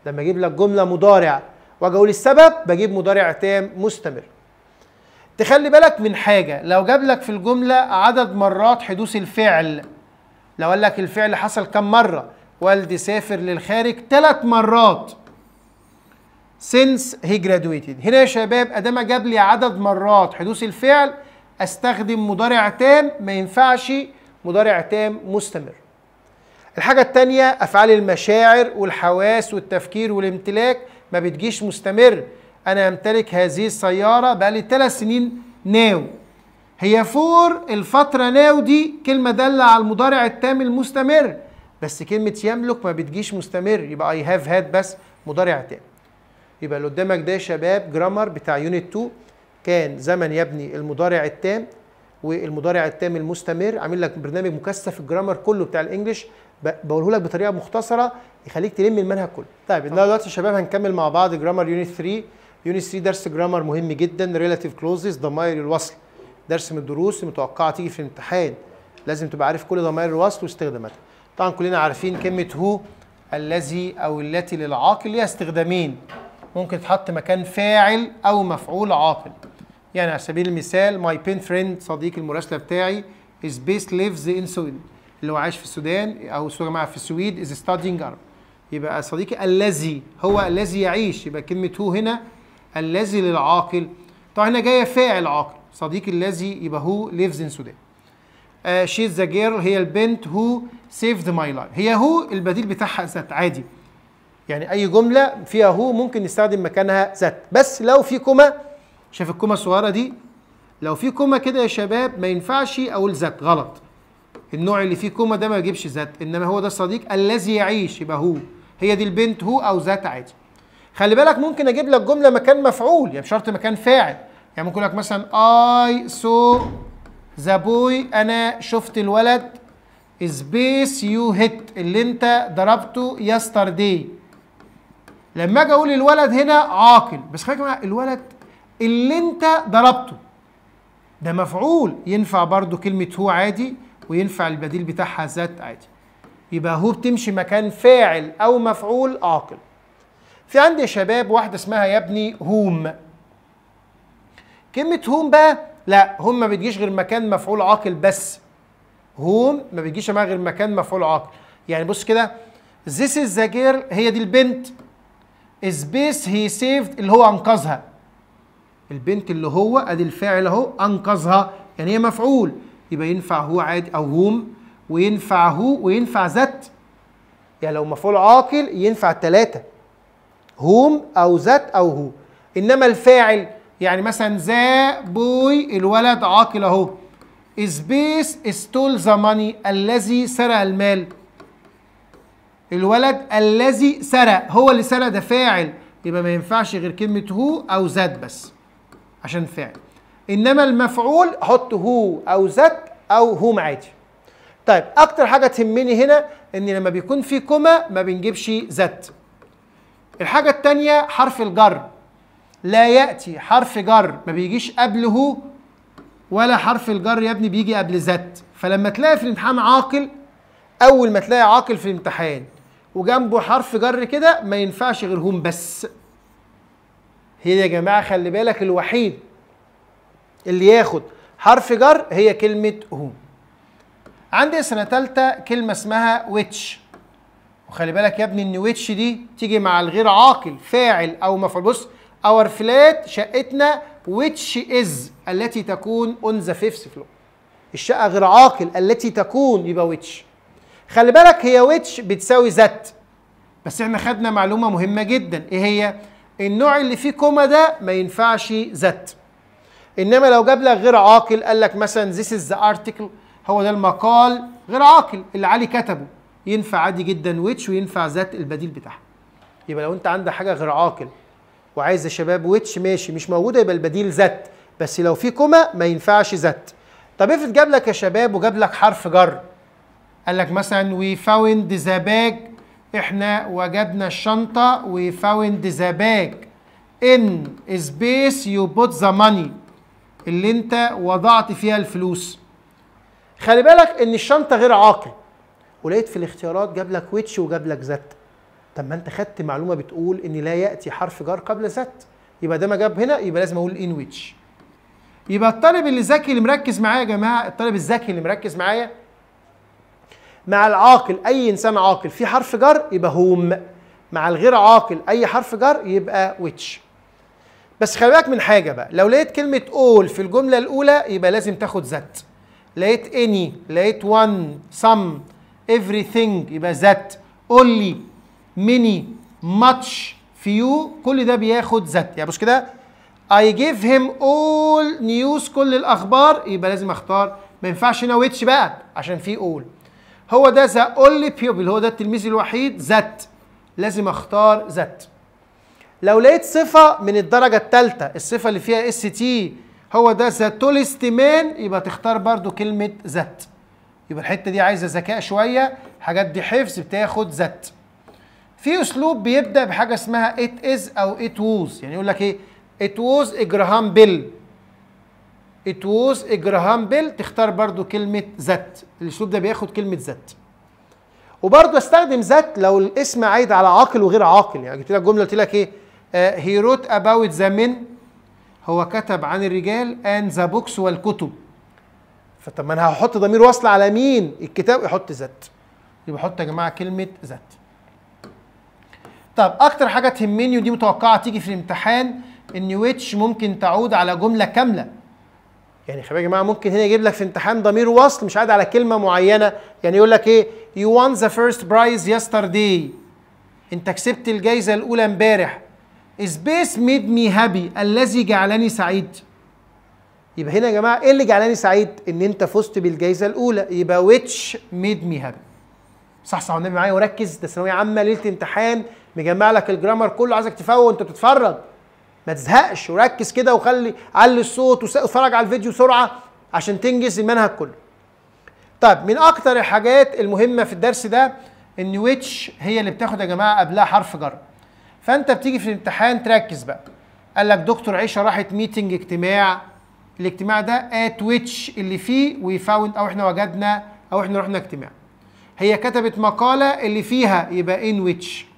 لما اجيب لك جمله مضارع واجي اقول السبب بجيب مضارع تام مستمر تخلي بالك من حاجه لو جاب لك في الجمله عدد مرات حدوث الفعل لو قال لك الفعل حصل كم مره والدي سافر للخارج ثلاث مرات since he graduated هنا يا شباب ادام جاب لي عدد مرات حدوث الفعل استخدم مضارع تام ما ينفعش مضارع تام مستمر الحاجة التانية أفعال المشاعر والحواس والتفكير والامتلاك ما بتجيش مستمر أنا أمتلك هذه السيارة بقالي ثلاث سنين ناو هي فور الفترة ناو دي كلمة دالة على المضارع التام المستمر بس كلمة يملك ما بتجيش مستمر يبقى أي هاف هاد بس مضارع تام يبقى اللي قدامك ده يا شباب جرامر بتاع يونت 2 كان زمن يبني المضارع التام والمضارع التام المستمر عامل لك برنامج مكثف الجرامر كله بتاع الانجليش بقوله لك بطريقه مختصره يخليك تلم المنهج كله طيب النهارده دلوقتي يا شباب هنكمل مع بعض جرامر يونت 3 يونت 3 درس جرامر مهم جدا ريلاتيف كلوزز ضمائر الوصل درس من الدروس المتوقعه تيجي في الامتحان لازم تبقى عارف كل ضمائر الوصل واستخداماتها طبعا كلنا عارفين كلمه هو الذي او التي للعاقل ليها استخدامين ممكن تتحط مكان فاعل او مفعول عاقل يعني على سبيل المثال ماي بين فريند صديق المراسله بتاعي is بيس lives in سويد اللي هو عايش في السودان او جماعه في السويد is studying Arab يبقى صديقي الذي هو الذي يعيش يبقى كلمه هو هنا الذي للعاقل طبعا هنا جايه فاعل عاقل صديقي الذي يبقى هو lives in سودان شي ذا the girl هي البنت who saved my life هي هو البديل بتاعها ذات عادي يعني اي جمله فيها هو ممكن نستخدم مكانها ذات بس لو في كوما شايف الكومه الصغيره دي لو في كومه كده يا شباب ما ينفعش اقول ذات غلط النوع اللي فيه كومه ده ما يجيبش ذات انما هو ده الصديق الذي يعيش يبقى هو هي دي البنت هو او ذات عادي خلي بالك ممكن اجيب لك جمله مكان مفعول يعني شرط مكان فاعل يعني ممكن اقول لك مثلا اي سو ذا بوي انا شفت الولد سبيس يو هيت اللي انت ضربته يسترداي لما اجي اقول الولد هنا عاقل بس خلي بالك الولد اللي انت ضربته ده مفعول ينفع برضو كلمة هو عادي وينفع البديل بتاعها ذات عادي يبقى هو بتمشي مكان فاعل أو مفعول عاقل في عندي يا شباب واحدة اسمها يا ابني هوم كلمة هوم بقى لا هوم ما بتجيش غير مكان مفعول عاقل بس هوم ما بتجيش غير مكان مفعول عاقل يعني بص كده this is the girl هي دي البنت space he saved اللي هو أنقذها البنت اللي هو ادي الفاعل اهو انقذها يعني هي مفعول يبقى ينفع هو عادي او هم وينفع هو وينفع ذات يعني لو مفعول عاقل ينفع الثلاثه هم او ذات او هو انما الفاعل يعني مثلا ذا بوي الولد عاقل اهو سبيس ستول ذا ماني الذي سرق المال الولد الذي سرق هو اللي سرق ده فاعل يبقى ما ينفعش غير كلمه هو او ذات بس عشان فعل انما المفعول احط هو او ذات او هوم عادي طيب اكتر حاجه تهمني هنا ان لما بيكون في كوما ما بنجيبش ذات الحاجه الثانيه حرف الجر لا ياتي حرف جر ما بيجيش قبله ولا حرف الجر يا ابني بيجي قبل ذات فلما تلاقي في الامتحان عاقل اول ما تلاقي عاقل في الامتحان وجنبه حرف جر كده ما ينفعش غير هوم بس هي يا جماعه خلي بالك الوحيد اللي ياخد حرف جر هي كلمه هو عندي سنه ثالثه كلمه اسمها ويتش وخلي بالك يا ابني ان ويتش دي تيجي مع الغير عاقل فاعل او مفعول بص اور فلات شقتنا ويتش از التي تكون اون ذا فيفث فلور الشقه غير عاقل التي تكون يبقى ويتش خلي بالك هي ويتش بتساوي ذات بس احنا خدنا معلومه مهمه جدا ايه هي النوع اللي فيه كوما ده ما ينفعش ذات انما لو جاب لك غير عاقل قال لك مثلا this is the article هو ده المقال غير عاقل اللي علي كتبه ينفع عادي جدا ويتش وينفع ذات البديل بتاعها يبقى لو انت عندك حاجه غير عاقل وعايز يا شباب ويتش ماشي مش موجوده يبقى البديل ذات بس لو في كوما ما ينفعش ذات طب افرض جاب لك يا شباب وجاب لك حرف جر قال لك مثلا وي فاوند ذا باج احنا وجدنا الشنطة we found the bag in space you put the money اللي انت وضعت فيها الفلوس خلي بالك ان الشنطة غير عاقل ولقيت في الاختيارات جاب لك ويتش وجاب لك ذات طب ما انت خدت معلومة بتقول ان لا يأتي حرف جر قبل ذات يبقى ده ما جاب هنا يبقى لازم اقول ان ويتش يبقى الطالب اللي ذكي اللي مركز معايا يا جماعه الطالب الذكي اللي مركز معايا مع العاقل اي انسان عاقل في حرف جر يبقى هوم مع الغير عاقل اي حرف جر يبقى ويتش بس خلي بالك من حاجه بقى لو لقيت كلمه اول في الجمله الاولى يبقى لازم تاخد ذات لقيت اني لقيت وان سم everything يبقى ذات اولي ميني ماتش فيو كل ده بياخد ذات يعني بص كده I give him all news كل الاخبار يبقى لازم اختار ما ينفعش هنا ويتش بقى عشان في all هو ده ذا اونلي بيوبل هو ده التلميذ الوحيد ذات لازم اختار ذات لو لقيت صفة من الدرجة الثالثة الصفة اللي فيها اس تي هو ده ذا تولست مان يبقى تختار برضو كلمة ذات يبقى الحتة دي عايزة ذكاء شوية حاجات دي حفظ بتاخد ذات في اسلوب بيبدأ بحاجة اسمها ات از او ات ووز يعني يقول لك ايه ات ووز اجراهام بيل it was جراهام بيل تختار برضو كلمة ذات الأسلوب ده بياخد كلمة ذات وبرضو استخدم ذات لو الاسم عايد على عاقل وغير عاقل يعني جبت لك جملة قلت لك إيه هي روت أباوت ذا من هو كتب عن الرجال and ذا بوكس والكتب فطب ما انا هحط ضمير وصل على مين الكتاب يحط ذات يبقى احط يا جماعه كلمه ذات طب اكتر حاجه تهمني ودي متوقعه تيجي في الامتحان ان ويتش ممكن تعود على جمله كامله يعني خلي يا جماعه ممكن هنا يجيب لك في امتحان ضمير وصل مش قاعد على كلمه معينه يعني يقول لك ايه يو وان ذا فيرست برايز yesterday انت كسبت الجايزه الاولى امبارح سبيس ميد مي هابي الذي جعلني سعيد يبقى هنا يا جماعه ايه اللي جعلني سعيد ان انت فزت بالجائزه الاولى يبقى ويتش ميد مي هابي صح صح والنبي معايا وركز ده ثانويه عامه ليله امتحان مجمع لك الجرامر كله عايزك تفوق وانت بتتفرج ما تزهقش وركز كده وخلي علي الصوت واتفرج على الفيديو بسرعه عشان تنجز المنهج كله طيب من اكتر الحاجات المهمه في الدرس ده ان ويتش هي اللي بتاخد يا جماعه قبلها حرف جر فانت بتيجي في الامتحان تركز بقى قال لك دكتور عيشه راحت ميتنج اجتماع الاجتماع ده ات ويتش اللي فيه وي فاوند او احنا وجدنا او احنا رحنا اجتماع هي كتبت مقاله اللي فيها يبقى ان ويتش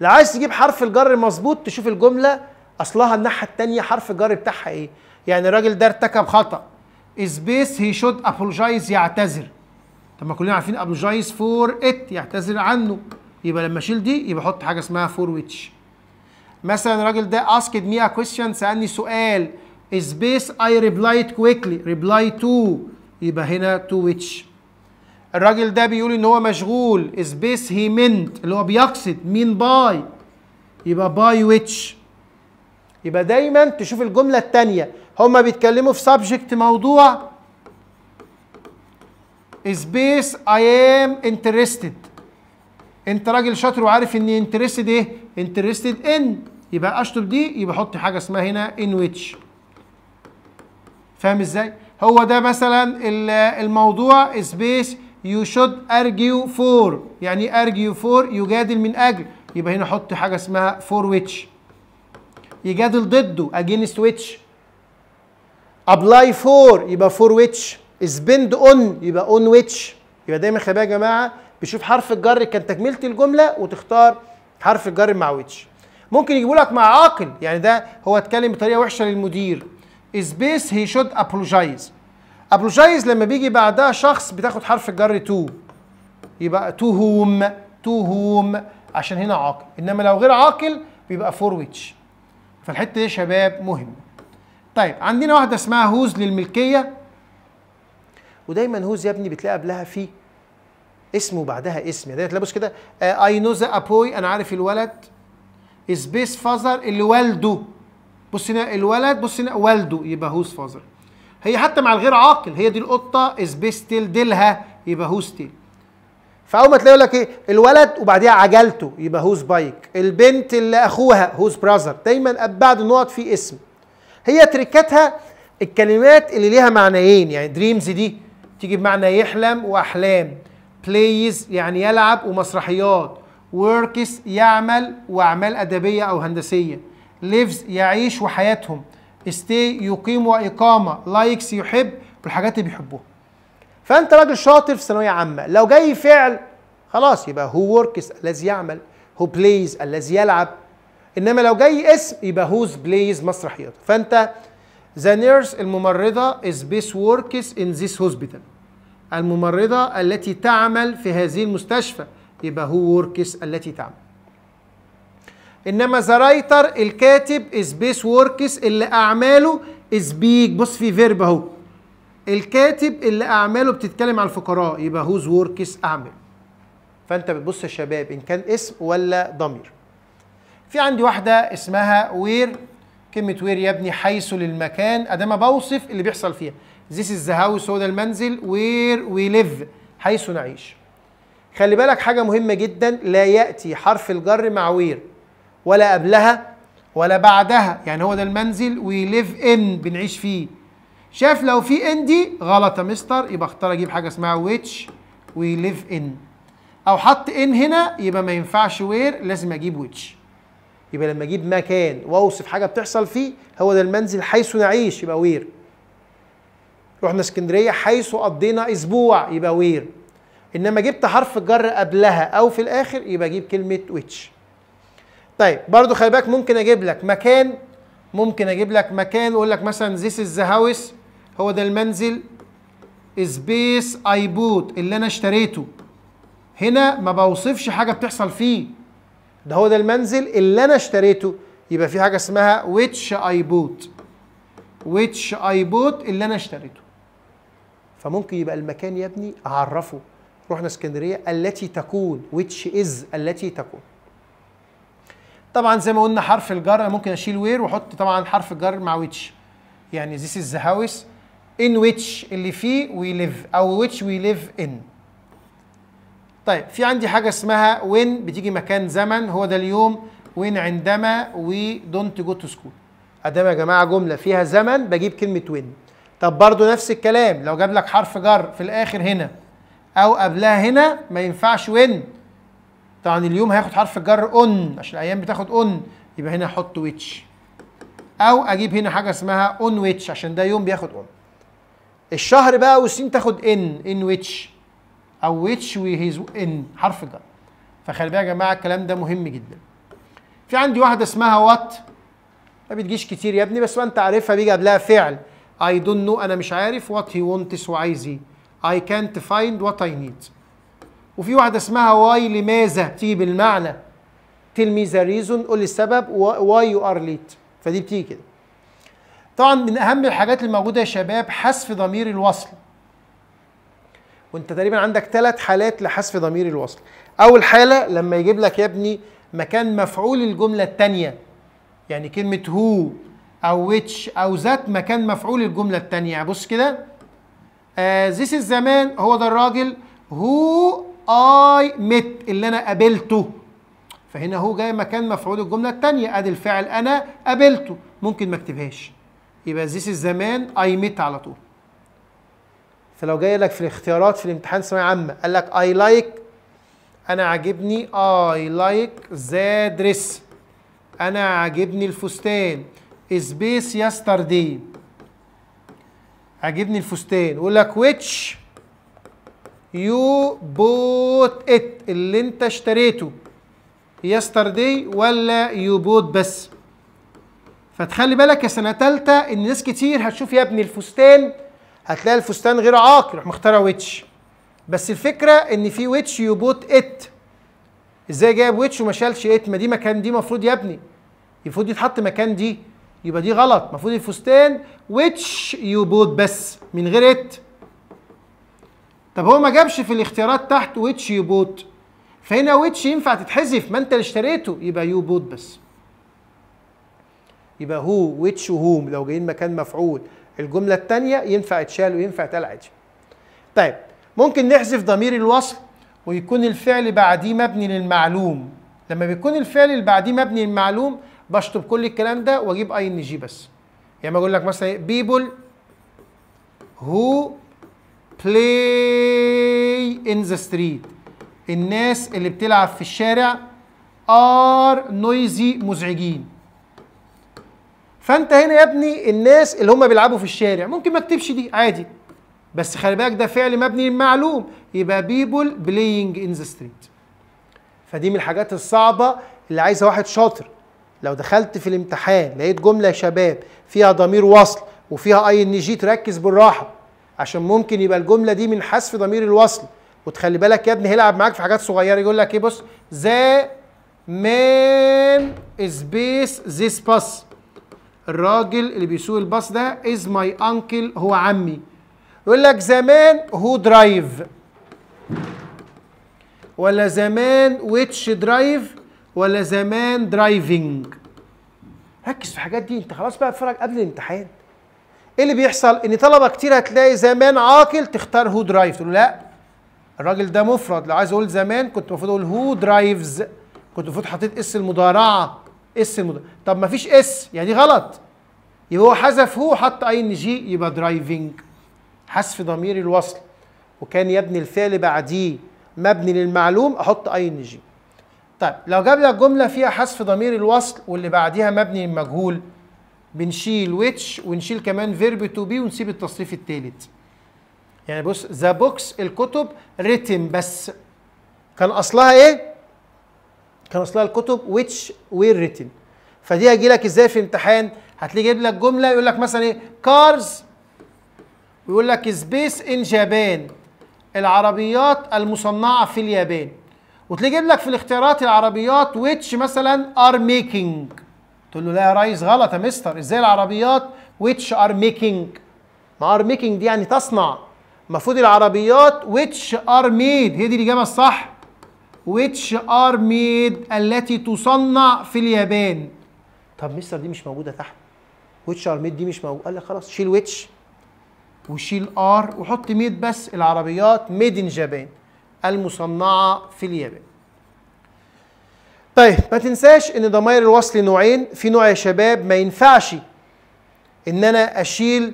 لو عايز تجيب حرف الجر مظبوط تشوف الجمله اصلها الناحيه الثانيه حرف الجر بتاعها ايه يعني الراجل ده ارتكب خطا سبيس هي شود ابولوجايز يعتذر طب ما كلنا عارفين ابولوجايز فور ات يعتذر عنه يبقى لما اشيل دي يبقى احط حاجه اسمها فور ويتش مثلا الراجل ده اسكد مي ا كويستشن سالني سؤال سبيس اي ريبلايت كويكلي ريبلاي تو يبقى هنا تو ويتش الراجل ده بيقول ان هو مشغول سبيس هي منت اللي هو بيقصد مين باي يبقى باي ويتش يبقى دايما تشوف الجمله الثانيه هما بيتكلموا في سبجكت موضوع سبيس اي ام انترستد انت راجل شاطر وعارف اني انترستد ايه انترستد ان يبقى اشطب دي يبقى حط حاجه اسمها هنا ان ويتش فاهم ازاي هو ده مثلا الموضوع سبيس you should argue for يعني argue for يجادل من أجل يبقى هنا حط حاجة اسمها for which يجادل ضده against which apply for يبقى for which spend on يبقى on which يبقى دايما خلي يا جماعة بشوف حرف الجر كان تكملة الجملة وتختار حرف الجر مع which ممكن يجيبوا لك مع عاقل يعني ده هو اتكلم بطريقة وحشة للمدير space he should apologize ابلوجايز لما بيجي بعدها شخص بتاخد حرف الجر تو يبقى تو هوم تو هوم عشان هنا عاقل انما لو غير عاقل بيبقى فور ويتش فالحته دي يا شباب مهمه طيب عندنا واحده اسمها هوز للملكيه ودايما هوز يا ابني بتلاقي قبلها في اسم وبعدها اسم يعني تلاقي بص كده اي نو ذا ابوي انا عارف الولد سبيس فازر اللي والده بص هنا الولد بص هنا والده يبقى هوز فازر هي حتى مع الغير عاقل هي دي القطه اسبستل ديلها يبقى هوستيل فاول ما تلاقي يقول لك ايه الولد وبعديها عجلته يبقى هوز بايك البنت اللي اخوها هوز براذر دايما بعد النقط في اسم هي تركتها الكلمات اللي ليها معنيين يعني دريمز دي تيجي بمعنى يحلم واحلام بلايز يعني يلعب ومسرحيات وركس يعمل واعمال ادبيه او هندسيه ليفز يعيش وحياتهم ستي يقيم وإقامة لايكس يحب والحاجات اللي بيحبوها فأنت راجل شاطر في ثانوية عامة لو جاي فعل خلاص يبقى هو وركس الذي يعمل هو بلايز الذي يلعب انما لو جاي اسم يبقى هوز بلايز مسرحيات فانت ذا نيرس الممرضه از بيس وركس ان ذيس هوسبيتال الممرضه التي تعمل في هذه المستشفى يبقى هو وركس التي تعمل انما ذا رايتر الكاتب سبيس وركس اللي اعماله سبيك بص في فيرب اهو الكاتب اللي اعماله بتتكلم على الفقراء يبقى هوز وركس اعمل فانت بتبص يا شباب ان كان اسم ولا ضمير في عندي واحده اسمها وير كلمه وير يا ابني حيث للمكان ادام بوصف اللي بيحصل فيها ذيس از ذا هاوس هو ده المنزل وير وي ليف حيث نعيش خلي بالك حاجه مهمه جدا لا ياتي حرف الجر مع وير ولا قبلها ولا بعدها يعني هو ده المنزل وي ليف ان بنعيش فيه شاف لو في ان دي غلط يا مستر يبقى اختار اجيب حاجه اسمها ويتش وي ليف ان او حط ان هنا يبقى ما ينفعش وير لازم اجيب ويتش يبقى لما اجيب مكان واوصف حاجه بتحصل فيه هو ده المنزل حيث نعيش يبقى وير رحنا اسكندريه حيث قضينا اسبوع يبقى وير انما جبت حرف الجر قبلها او في الاخر يبقى اجيب كلمه ويتش طيب برضو خلي بالك ممكن اجيب لك مكان ممكن اجيب لك مكان واقول لك مثلا ذيس از ذا هاوس هو ده المنزل سبيس اي بوت اللي انا اشتريته هنا ما بوصفش حاجه بتحصل فيه ده هو ده المنزل اللي انا اشتريته يبقى في حاجه اسمها which I bought which I bought اللي انا اشتريته فممكن يبقى المكان يا ابني اعرفه رحنا اسكندريه التي تكون which is التي تكون طبعا زي ما قلنا حرف الجر انا ممكن اشيل وير واحط طبعا حرف الجر مع ويتش يعني ذيس از ذا هاوس ان ويتش اللي فيه وي ليف او ويتش وي ليف ان طيب في عندي حاجه اسمها وين بتيجي مكان زمن هو ده اليوم وين عندما وي دونت جو تو سكول ادام يا جماعه جمله فيها زمن بجيب كلمه وين طب برضو نفس الكلام لو جاب لك حرف جر في الاخر هنا او قبلها هنا ما ينفعش وين طبعا اليوم هياخد حرف الجر اون عشان الايام بتاخد اون يبقى هنا احط ويتش او اجيب هنا حاجه اسمها اون ويتش عشان ده يوم بياخد اون الشهر بقى والسين تاخد ان ان ويتش او ويتش وهيز ان حرف الجر فخلي بالك يا جماعه الكلام ده مهم جدا في عندي واحده اسمها وات ما بتجيش كتير يا ابني بس وانت عارفها بيجي قبلها فعل اي دونت نو انا مش عارف وات هي وونتس وعايز ايه اي كانت فايند وات اي نيد وفي واحده اسمها واي لماذا تيجي بالمعنى تيل مي ذا ريزون قول لي السبب واي يو ار ليت فدي بتيجي كده طبعا من اهم الحاجات الموجوده يا شباب حذف ضمير الوصل وانت تقريبا عندك ثلاث حالات لحذف ضمير الوصل اول حاله لما يجيب لك يا ابني مكان مفعول الجمله الثانيه يعني كلمه هو او which او ذات مكان مفعول الجمله الثانيه يعني بص كده آه this is the man هو ده الراجل هو اي مت اللي انا قابلته فهنا هو جاي مكان مفعول الجمله الثانيه ادي الفعل انا قابلته ممكن ما اكتبهاش يبقى ذيس الزمان اي مت على طول فلو جاي لك في الاختيارات في الامتحان ثانويه عامه قال لك اي لايك انا عاجبني اي لايك ذا دريس انا عاجبني الفستان سبيس يسترداي عاجبني الفستان يقول لك ويتش يو بوت ات اللي انت اشتريته يسترداي ولا يو بوت بس فتخلي بالك يا سنه ثالثه ان ناس كتير هتشوف يا ابني الفستان هتلاقي الفستان غير عاق يروح مختارها ويتش بس الفكره ان في ويتش يو بوت ات ازاي جايب ويتش وما شالش ات ما دي مكان دي المفروض يا ابني المفروض يتحط مكان دي يبقى دي غلط المفروض الفستان ويتش يو بوت بس من غير ات طب هو ما جابش في الاختيارات تحت ويتش بوت فهنا ويتش ينفع تتحذف ما انت اللي اشتريته يبقى يو بوت بس يبقى هو ويتش وهوم لو جايين مكان مفعول الجملة الثانية ينفع يتشال وينفع يتقال عادي. طيب ممكن نحذف ضمير الوصل ويكون الفعل بعديه مبني للمعلوم لما بيكون الفعل اللي بعديه مبني للمعلوم بشطب كل الكلام ده واجيب اي ان جي بس يعني اقول لك مثلا بيبل هو play in the street الناس اللي بتلعب في الشارع are noisy مزعجين فانت هنا يا ابني الناس اللي هم بيلعبوا في الشارع ممكن ما تكتبش دي عادي بس خلي بالك ده فعل مبني للمعلوم يبقى people playing in the street فدي من الحاجات الصعبة اللي عايزة واحد شاطر لو دخلت في الامتحان لقيت جملة يا شباب فيها ضمير وصل وفيها اي ان جي تركز بالراحة عشان ممكن يبقى الجمله دي من حذف ضمير الوصل وتخلي بالك يا ابني هيلعب معاك في حاجات صغيره يقول لك ايه بص ذا مان سبيس ذيس باس الراجل اللي بيسوق الباص ده از ماي انكل هو عمي يقول لك زمان هو درايف ولا زمان ويتش درايف ولا زمان درايفنج ركز في الحاجات دي انت خلاص بقى بتتفرج قبل الامتحان ايه اللي بيحصل ان طلبه كتير هتلاقي زمان عاقل تختار هو درايف تقول له لا الراجل ده مفرد لو عايز اقول زمان كنت المفروض اقول هو درايفز كنت المفروض حطيت اس المضارعه اس المضارعه طب ما فيش اس يعني دي غلط يبقى هو حذف هو حط اي ان جي يبقى درايفنج حذف ضمير الوصل وكان يبني الفعل بعديه مبني للمعلوم احط اي ان جي طيب لو جاب لك جمله فيها حذف ضمير الوصل واللي بعديها مبني للمجهول بنشيل ويتش ونشيل كمان فيرب تو بي ونسيب التصريف الثالث يعني بص ذا بوكس الكتب ريتن بس كان اصلها ايه كان اصلها الكتب ويتش وير ريتن فدي هيجي لك ازاي في امتحان هتلاقي جايب لك جمله يقول لك مثلا ايه كارز ويقول لك سبيس ان جابان العربيات المصنعه في اليابان وتلاقي جايب لك في الاختيارات العربيات ويتش مثلا ار ميكينج تقول له لا يا ريس غلط يا مستر ازاي العربيات which are making ما are making دي يعني تصنع المفروض العربيات which are made هي دي الاجابه الصح which are made التي تصنع في اليابان طب مستر دي مش موجوده تحت which are made دي مش موجوده قال لك خلاص شيل which وشيل ار وحط ميد بس العربيات ميد ان جابان المصنعه في اليابان طيب ما تنساش ان ضمائر الوصل نوعين في نوع يا شباب ما ينفعش ان انا اشيل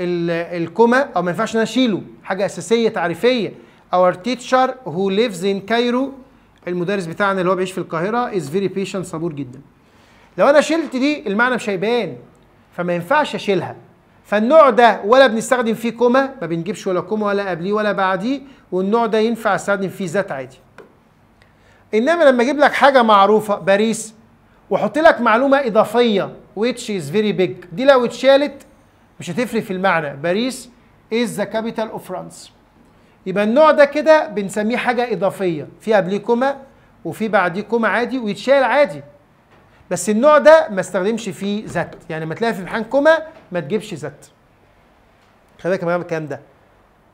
الكوما او ما ينفعش ان انا اشيله حاجه اساسيه تعريفيه our teacher who lives in Cairo المدرس بتاعنا اللي هو بيعيش في القاهره is very patient صبور جدا لو انا شلت دي المعنى مش هيبان فما ينفعش اشيلها فالنوع ده ولا بنستخدم فيه كوما ما بنجيبش ولا كوما ولا قبليه ولا بعديه والنوع ده ينفع استخدم فيه ذات عادي انما لما اجيب لك حاجه معروفه باريس واحط لك معلومه اضافيه which is very big دي لو اتشالت مش هتفرق في المعنى باريس is the capital of France يبقى النوع ده كده بنسميه حاجه اضافيه في كوما وفي كوما عادي ويتشال عادي بس النوع ده ما استخدمش فيه ذات يعني ما تلاقي في امتحانكما ما تجيبش ذات خلي بالك يا الكلام ده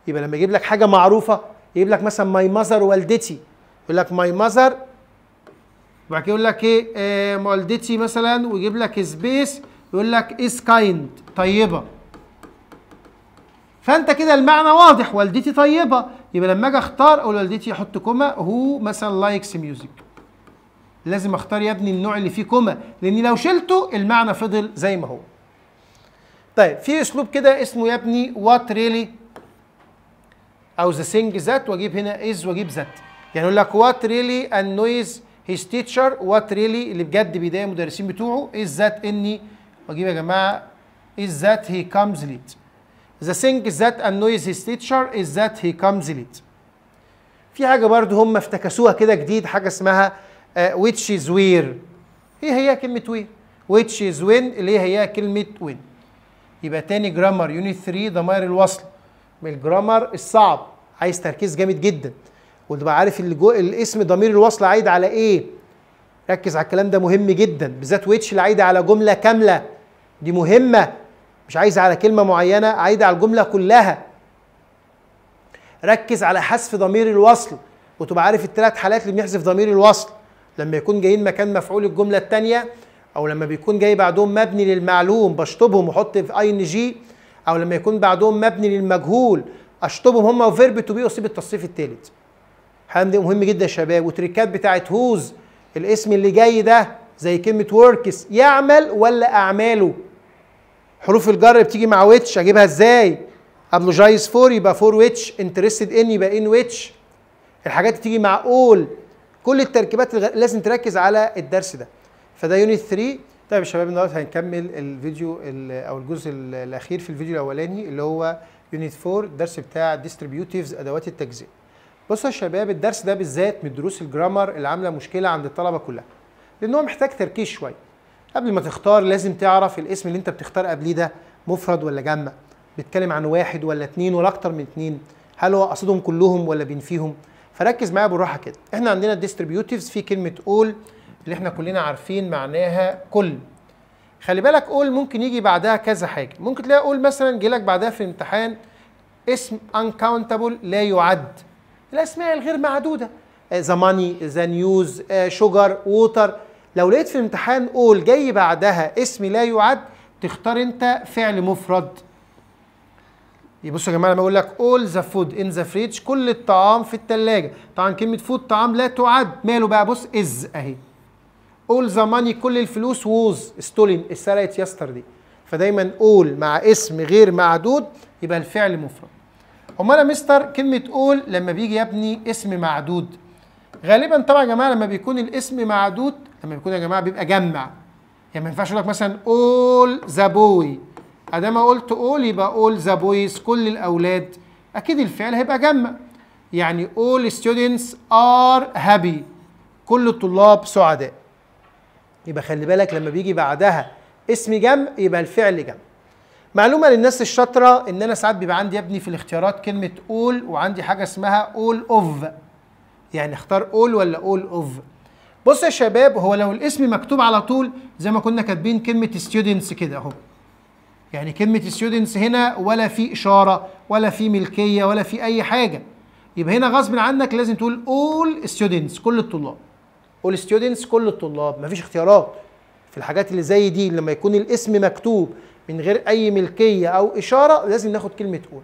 يبقى لما يجيب لك حاجه معروفه يجيب لك مثلا ماي ماذر والدتي يقول لك ماي ماذر وبعد كده يقول لك ايه والدتي إيه، مثلا ويجيب لك سبيس يقول لك از كايند طيبه فانت كده المعنى واضح والدتي طيبه يبقى لما اجي اختار اقول والدتي احط كوما هو مثلا لايكس ميوزك لازم اختار يا ابني النوع اللي فيه كوما لان لو شلته المعنى فضل زي ما هو طيب في اسلوب كده اسمه يا ابني وات ريلي او ذا ثينج ذات واجيب هنا از واجيب ذات يعني يقول لك وات ريلي انويز هيز تيتشر وات ريلي اللي بجد بيضايق المدرسين بتوعه از ذات اني واجيب يا جماعه از ذات هي كامز ليت ذا ثينج ذات انويز هيز تيتشر از ذات هي كامز ليت في حاجه برضه هم افتكسوها كده جديد حاجه اسمها ويتش از وير ايه هي كلمه وير ويتش از وين اللي هي كلمه وين يبقى تاني جرامر يونت 3 ضمائر الوصل من الجرامر الصعب عايز تركيز جامد جدا وتبقى عارف الجو... الاسم ضمير الوصل عايد على ايه ركز على الكلام ده مهم جدا بالذات ويتش اللي عايده على جمله كامله دي مهمه مش عايزه على كلمه معينه عايده على الجمله كلها ركز على حذف ضمير الوصل وتبقى عارف الثلاث حالات اللي بنحذف ضمير الوصل لما يكون جايين مكان مفعول الجمله الثانيه او لما بيكون جاي بعدهم مبني للمعلوم بشطبهم واحط في اي ان جي او لما يكون بعدهم مبني للمجهول اشطبهم هم وفيرب تو بي اصيب التصريف الثالث حمدي مهم جدا يا شباب وتريكات بتاعت هوز الاسم اللي جاي ده زي كلمه وركس يعمل ولا اعماله حروف الجر بتيجي مع ويتش اجيبها ازاي ابلوجايز فور يبقى فور ويتش انترستد ان يبقى ان ويتش الحاجات بتيجي مع اول كل التركيبات لازم تركز على الدرس ده فده يونت 3 طيب يا شباب النهارده هنكمل الفيديو او الجزء الاخير في الفيديو الاولاني اللي هو يونت 4 الدرس بتاع ديستريبيوتيفز ادوات التجزئه بصوا يا شباب الدرس ده بالذات من دروس الجرامر اللي عامله مشكله عند الطلبه كلها لان هو محتاج تركيز شويه قبل ما تختار لازم تعرف الاسم اللي انت بتختار قبليه ده مفرد ولا جمع بيتكلم عن واحد ولا اتنين ولا اكتر من اتنين هل هو قصدهم كلهم ولا بينفيهم فركز معايا بالراحه كده احنا عندنا ديستريبيوتيفز في كلمه اول اللي احنا كلنا عارفين معناها كل خلي بالك اول ممكن يجي بعدها كذا حاجه ممكن تلاقي اول مثلا جيلك لك بعدها في الامتحان اسم uncountable لا يعد الاسماء الغير معدوده ذا ماني ذا نيوز شوجر ووتر لو لقيت في الامتحان اول جاي بعدها اسم لا يعد تختار انت فعل مفرد بصوا يا جماعه لما اقول لك اول ذا فود ان ذا فريدج كل الطعام في الثلاجه طبعا كلمه فود طعام لا تعد ماله بقى بص از اهي اول ذا ماني كل الفلوس ووز ستولين اتسرقت يستر دي فدايما اول مع اسم غير معدود يبقى الفعل مفرد امال يا مستر كلمه اول لما بيجي يبني اسم معدود غالبا طبعا يا جماعه لما بيكون الاسم معدود لما بيكون يا جماعه بيبقى جمع يعني ما ينفعش اقول لك مثلا اول ذا بوي ادام قلت اول يبقى اول ذا بويز كل الاولاد اكيد الفعل هيبقى جمع يعني all students are happy كل الطلاب سعداء يبقى خلي بالك لما بيجي بعدها اسم جمع يبقى الفعل جمع معلومه للناس الشاطره ان انا ساعات بيبقى عندي يا ابني في الاختيارات كلمه اول وعندي حاجه اسمها اول اوف يعني اختار اول ولا اول اوف بص يا شباب هو لو الاسم مكتوب على طول زي ما كنا كاتبين كلمه ستودنتس كده اهو يعني كلمه ستودنتس هنا ولا في اشاره ولا في ملكيه ولا في اي حاجه يبقى هنا غصب عنك لازم تقول اول ستودنتس كل الطلاب اول ستودنتس كل الطلاب مفيش اختيارات في الحاجات اللي زي دي لما يكون الاسم مكتوب من غير اي ملكيه او اشاره لازم ناخد كلمه اون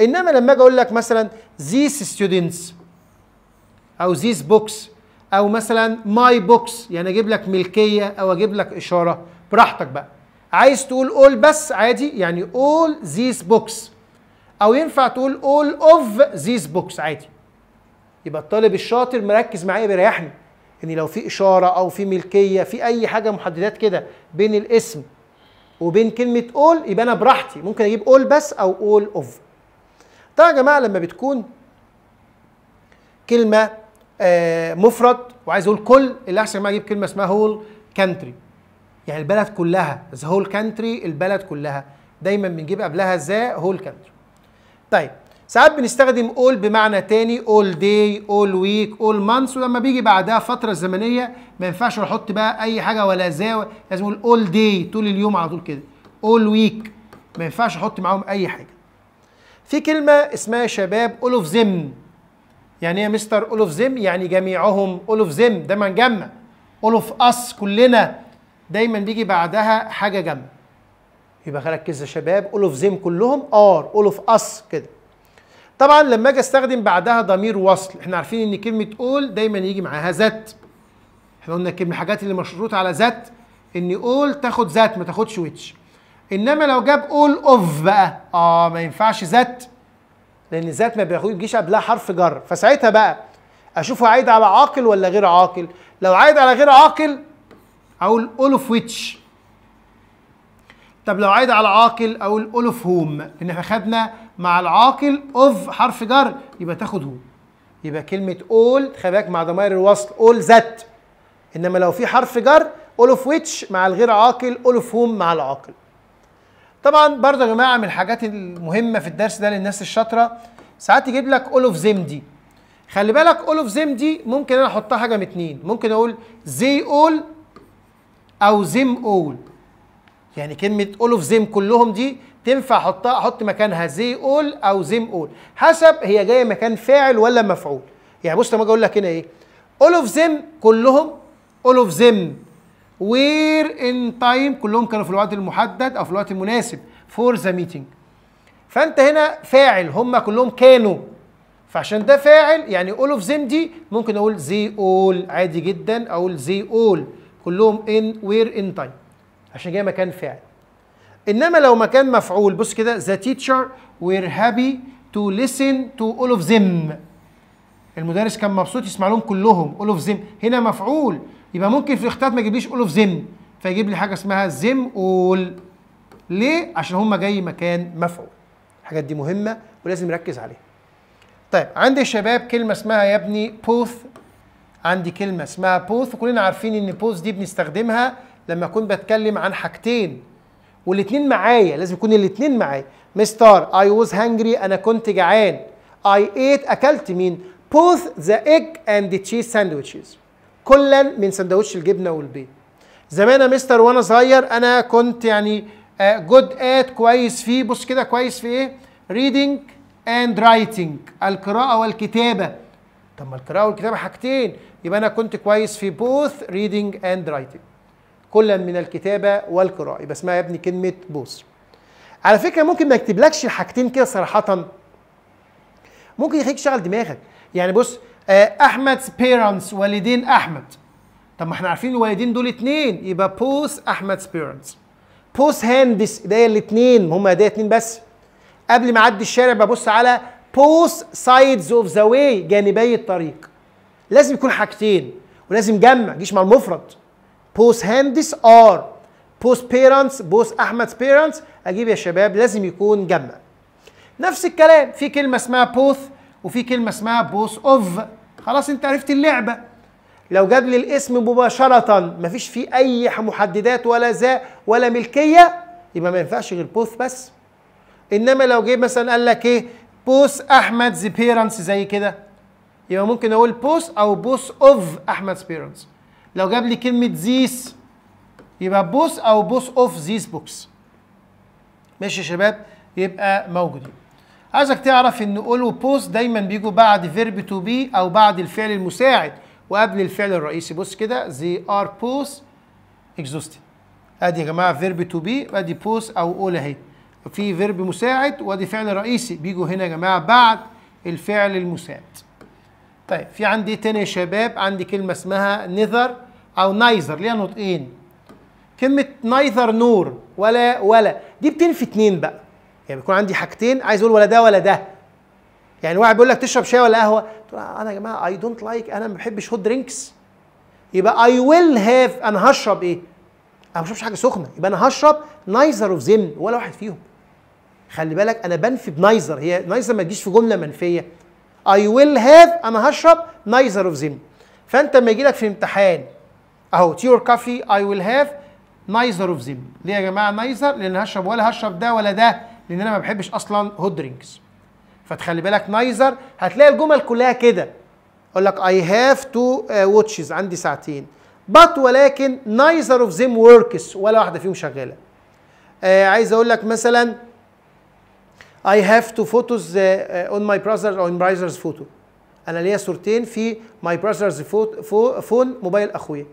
انما لما اجي اقول لك مثلا ذيس ستودنتس او ذيس بوكس او مثلا ماي بوكس يعني اجيب لك ملكيه او اجيب لك اشاره براحتك بقى عايز تقول اول بس عادي يعني اول ذيس بوكس او ينفع تقول اول اوف ذيس بوكس عادي يبقى الطالب الشاطر مركز معايا بيريحني ان يعني لو في اشاره او في ملكيه في اي حاجه محددات كده بين الاسم وبين كلمه اول يبقى انا براحتي ممكن اجيب اول بس او اول اوف طبعا يا جماعه لما بتكون كلمه آه مفرد وعايز اقول كل اللي احسن ما اجيب كلمه اسمها هول كانتري يعني البلد كلها ذا هول كانتري البلد كلها دايما بنجيب قبلها ذا هول كانتري طيب ساعات بنستخدم all بمعنى تاني all day all week all months ولما بيجي بعدها فترة زمنية ما ينفعش نحط بقى أي حاجة ولا زاوية لازم نقول all day طول اليوم على طول كده all week ما ينفعش أحط معاهم أي حاجة. في كلمة اسمها شباب all of them يعني إيه يا مستر all of them يعني جميعهم all of them دايما جمع all of us كلنا دايما بيجي بعدها حاجة جمع. يبقى ركز يا شباب all of them كلهم are all of us كده. طبعا لما اجي استخدم بعدها ضمير وصل احنا عارفين ان كلمه اول دايما يجي معاها ذات احنا قلنا كلمه الحاجات اللي مشروطه على ذات ان اول تاخد ذات ما تاخدش ويتش انما لو جاب اول اوف بقى اه ما ينفعش ذات لان ذات ما بيجيش قبلها حرف جر فساعتها بقى اشوفه عايد على عاقل ولا غير عاقل لو عايد على غير عاقل اقول اول اوف ويتش طب لو عايد على عاقل اقول اولف هوم لان احنا خدنا مع العاقل اوف حرف جر يبقى تاخد هوم يبقى كلمه اول خباك مع ضمائر الوصل اول ذات انما لو في حرف جر اول اوف ويتش مع الغير عاقل اول اوف هوم مع العاقل طبعا برضه يا جماعه من الحاجات المهمه في الدرس ده للناس الشاطره ساعات يجيب لك اول اوف زيم دي خلي بالك اول اوف زيم دي ممكن انا احطها حاجه من اتنين ممكن اقول زي اول او زيم اول يعني كلمه اول اوف زيم كلهم دي تنفع احطها احط مكانها زي اول او زيم اول حسب هي جايه مكان فاعل ولا مفعول يعني بص لما اجي اقول لك هنا ايه all of them كلهم all of them were in time كلهم كانوا في الوقت المحدد او في الوقت المناسب for the meeting فانت هنا فاعل هم كلهم كانوا فعشان ده فاعل يعني all of them دي ممكن اقول they all عادي جدا اقول they all كلهم in were in time عشان جاي مكان فعل انما لو مكان مفعول بص كده the teacher وير happy to listen to all of them المدرس كان مبسوط يسمع لهم كلهم all of them هنا مفعول يبقى ممكن في الاختيارات ما يجيبليش all of them فيجيب لي حاجه اسمها them اول ليه عشان هم جاي مكان مفعول الحاجات دي مهمه ولازم نركز عليها طيب عندي شباب كلمه اسمها يا ابني بوث عندي كلمه اسمها بوث وكلنا عارفين ان بوث دي بنستخدمها لما اكون بتكلم عن حاجتين والاثنين معايا لازم يكون الاثنين معايا مستر اي واز هانجري انا كنت جعان اي ايت اكلت مين بوث ذا ايج اند تشيز ساندويتشز كلا من سندوتش الجبنه والبيض زمان يا مستر وانا صغير انا كنت يعني جود آه، ات كويس فيه بص كده كويس في ايه ريدنج اند رايتنج القراءه والكتابه طب ما القراءه والكتابه حاجتين يبقى انا كنت كويس في بوث ريدنج اند رايتنج كلا من الكتابه والقراءه يبقى اسمها يا ابني كلمه بوس على فكره ممكن ما يكتبلكش الحاجتين كده صراحه ممكن يخليك تشغل دماغك يعني بص آه، احمد بيرنتس والدين احمد طب ما احنا عارفين الوالدين دول اتنين يبقى بوس احمد بيرنتس بوس هاندس ايديا الاتنين هما ايديا اتنين بس قبل ما اعدي الشارع ببص على بوس سايدز اوف ذا واي جانبي الطريق لازم يكون حاجتين ولازم جمع جيش مع المفرد بوس هاندس ار بوس بيرنتس بوس احمد بيرنتس اجيب يا شباب لازم يكون جمع نفس الكلام في كلمه اسمها بوث وفي كلمه اسمها بوث اوف خلاص انت عرفت اللعبه لو جاب لي الاسم مباشره مفيش فيه اي محددات ولا ذا ولا ملكيه يبقى ما ينفعش غير بوث بس انما لو جه مثلا قال لك ايه بوث احمد بيرنتس زي كده يبقى ممكن اقول بوث او بوث اوف احمد بيرنتس لو جاب لي كلمه ذيس يبقى بوس او بوس اوف ذيس بوكس ماشي يا شباب يبقى موجودين عايزك تعرف ان اول وبوس دايما بيجوا بعد فيرب تو بي او بعد الفعل المساعد وقبل الفعل الرئيسي بص كده زي ار بوس اكزوستد ادي يا جماعه فيرب تو بي وادي بوس او اول اهي في فيرب مساعد وادي فعل رئيسي بيجوا هنا يا جماعه بعد الفعل المساعد طيب في عندي تاني يا شباب عندي كلمه اسمها نذر او نايزر ليها نطقين كلمه نايزر نور ولا ولا دي بتنفي اتنين بقى يعني بيكون عندي حاجتين عايز اقول ولا ده ولا ده يعني واحد بيقول لك تشرب شاي ولا قهوه تقول انا يا جماعه اي دونت لايك انا ما بحبش هوت درينكس يبقى اي ويل هاف انا هشرب ايه انا ما بشربش حاجه سخنه يبقى انا هشرب نايزر اوف ولا واحد فيهم خلي بالك انا بنفي بنايزر هي نايزر ما تجيش في جمله منفيه I will have أنا هشرب neither of them فأنت لما يجي لك في امتحان أهو your coffee I will have neither of them ليه يا جماعة neither لأن هشرب ولا هشرب ده ولا ده لأن أنا ما بحبش أصلا hot drinks. فتخلي بالك neither هتلاقي الجمل كلها كده أقول لك I have two uh, watches عندي ساعتين but ولكن neither of them works ولا واحدة فيهم شغالة آه عايز أقول لك مثلا I have two photos uh, uh on my brother on brother's photo انا ليا صورتين في my brother's phone موبايل اخويا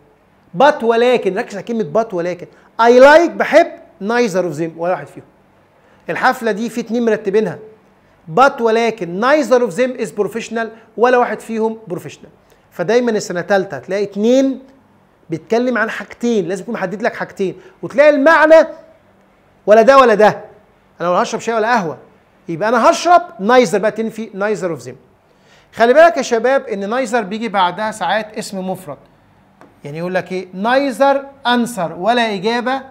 but ولكن ركز على كلمه but ولكن I like بحب neither of them ولا واحد فيهم الحفله دي في اتنين مرتبينها but ولكن neither of them is professional ولا واحد فيهم بروفيشنال فدايما السنه التالتة تلاقي اتنين بيتكلم عن حاجتين لازم يكون محدد لك حاجتين وتلاقي المعنى ولا ده ولا ده انا ولا هشرب شاي ولا قهوه يبقى انا هشرب نايزر بقى تنفي نايزر اوف زيم خلي بالك يا شباب ان نايزر بيجي بعدها ساعات اسم مفرد يعني يقول لك ايه نايزر انسر ولا اجابه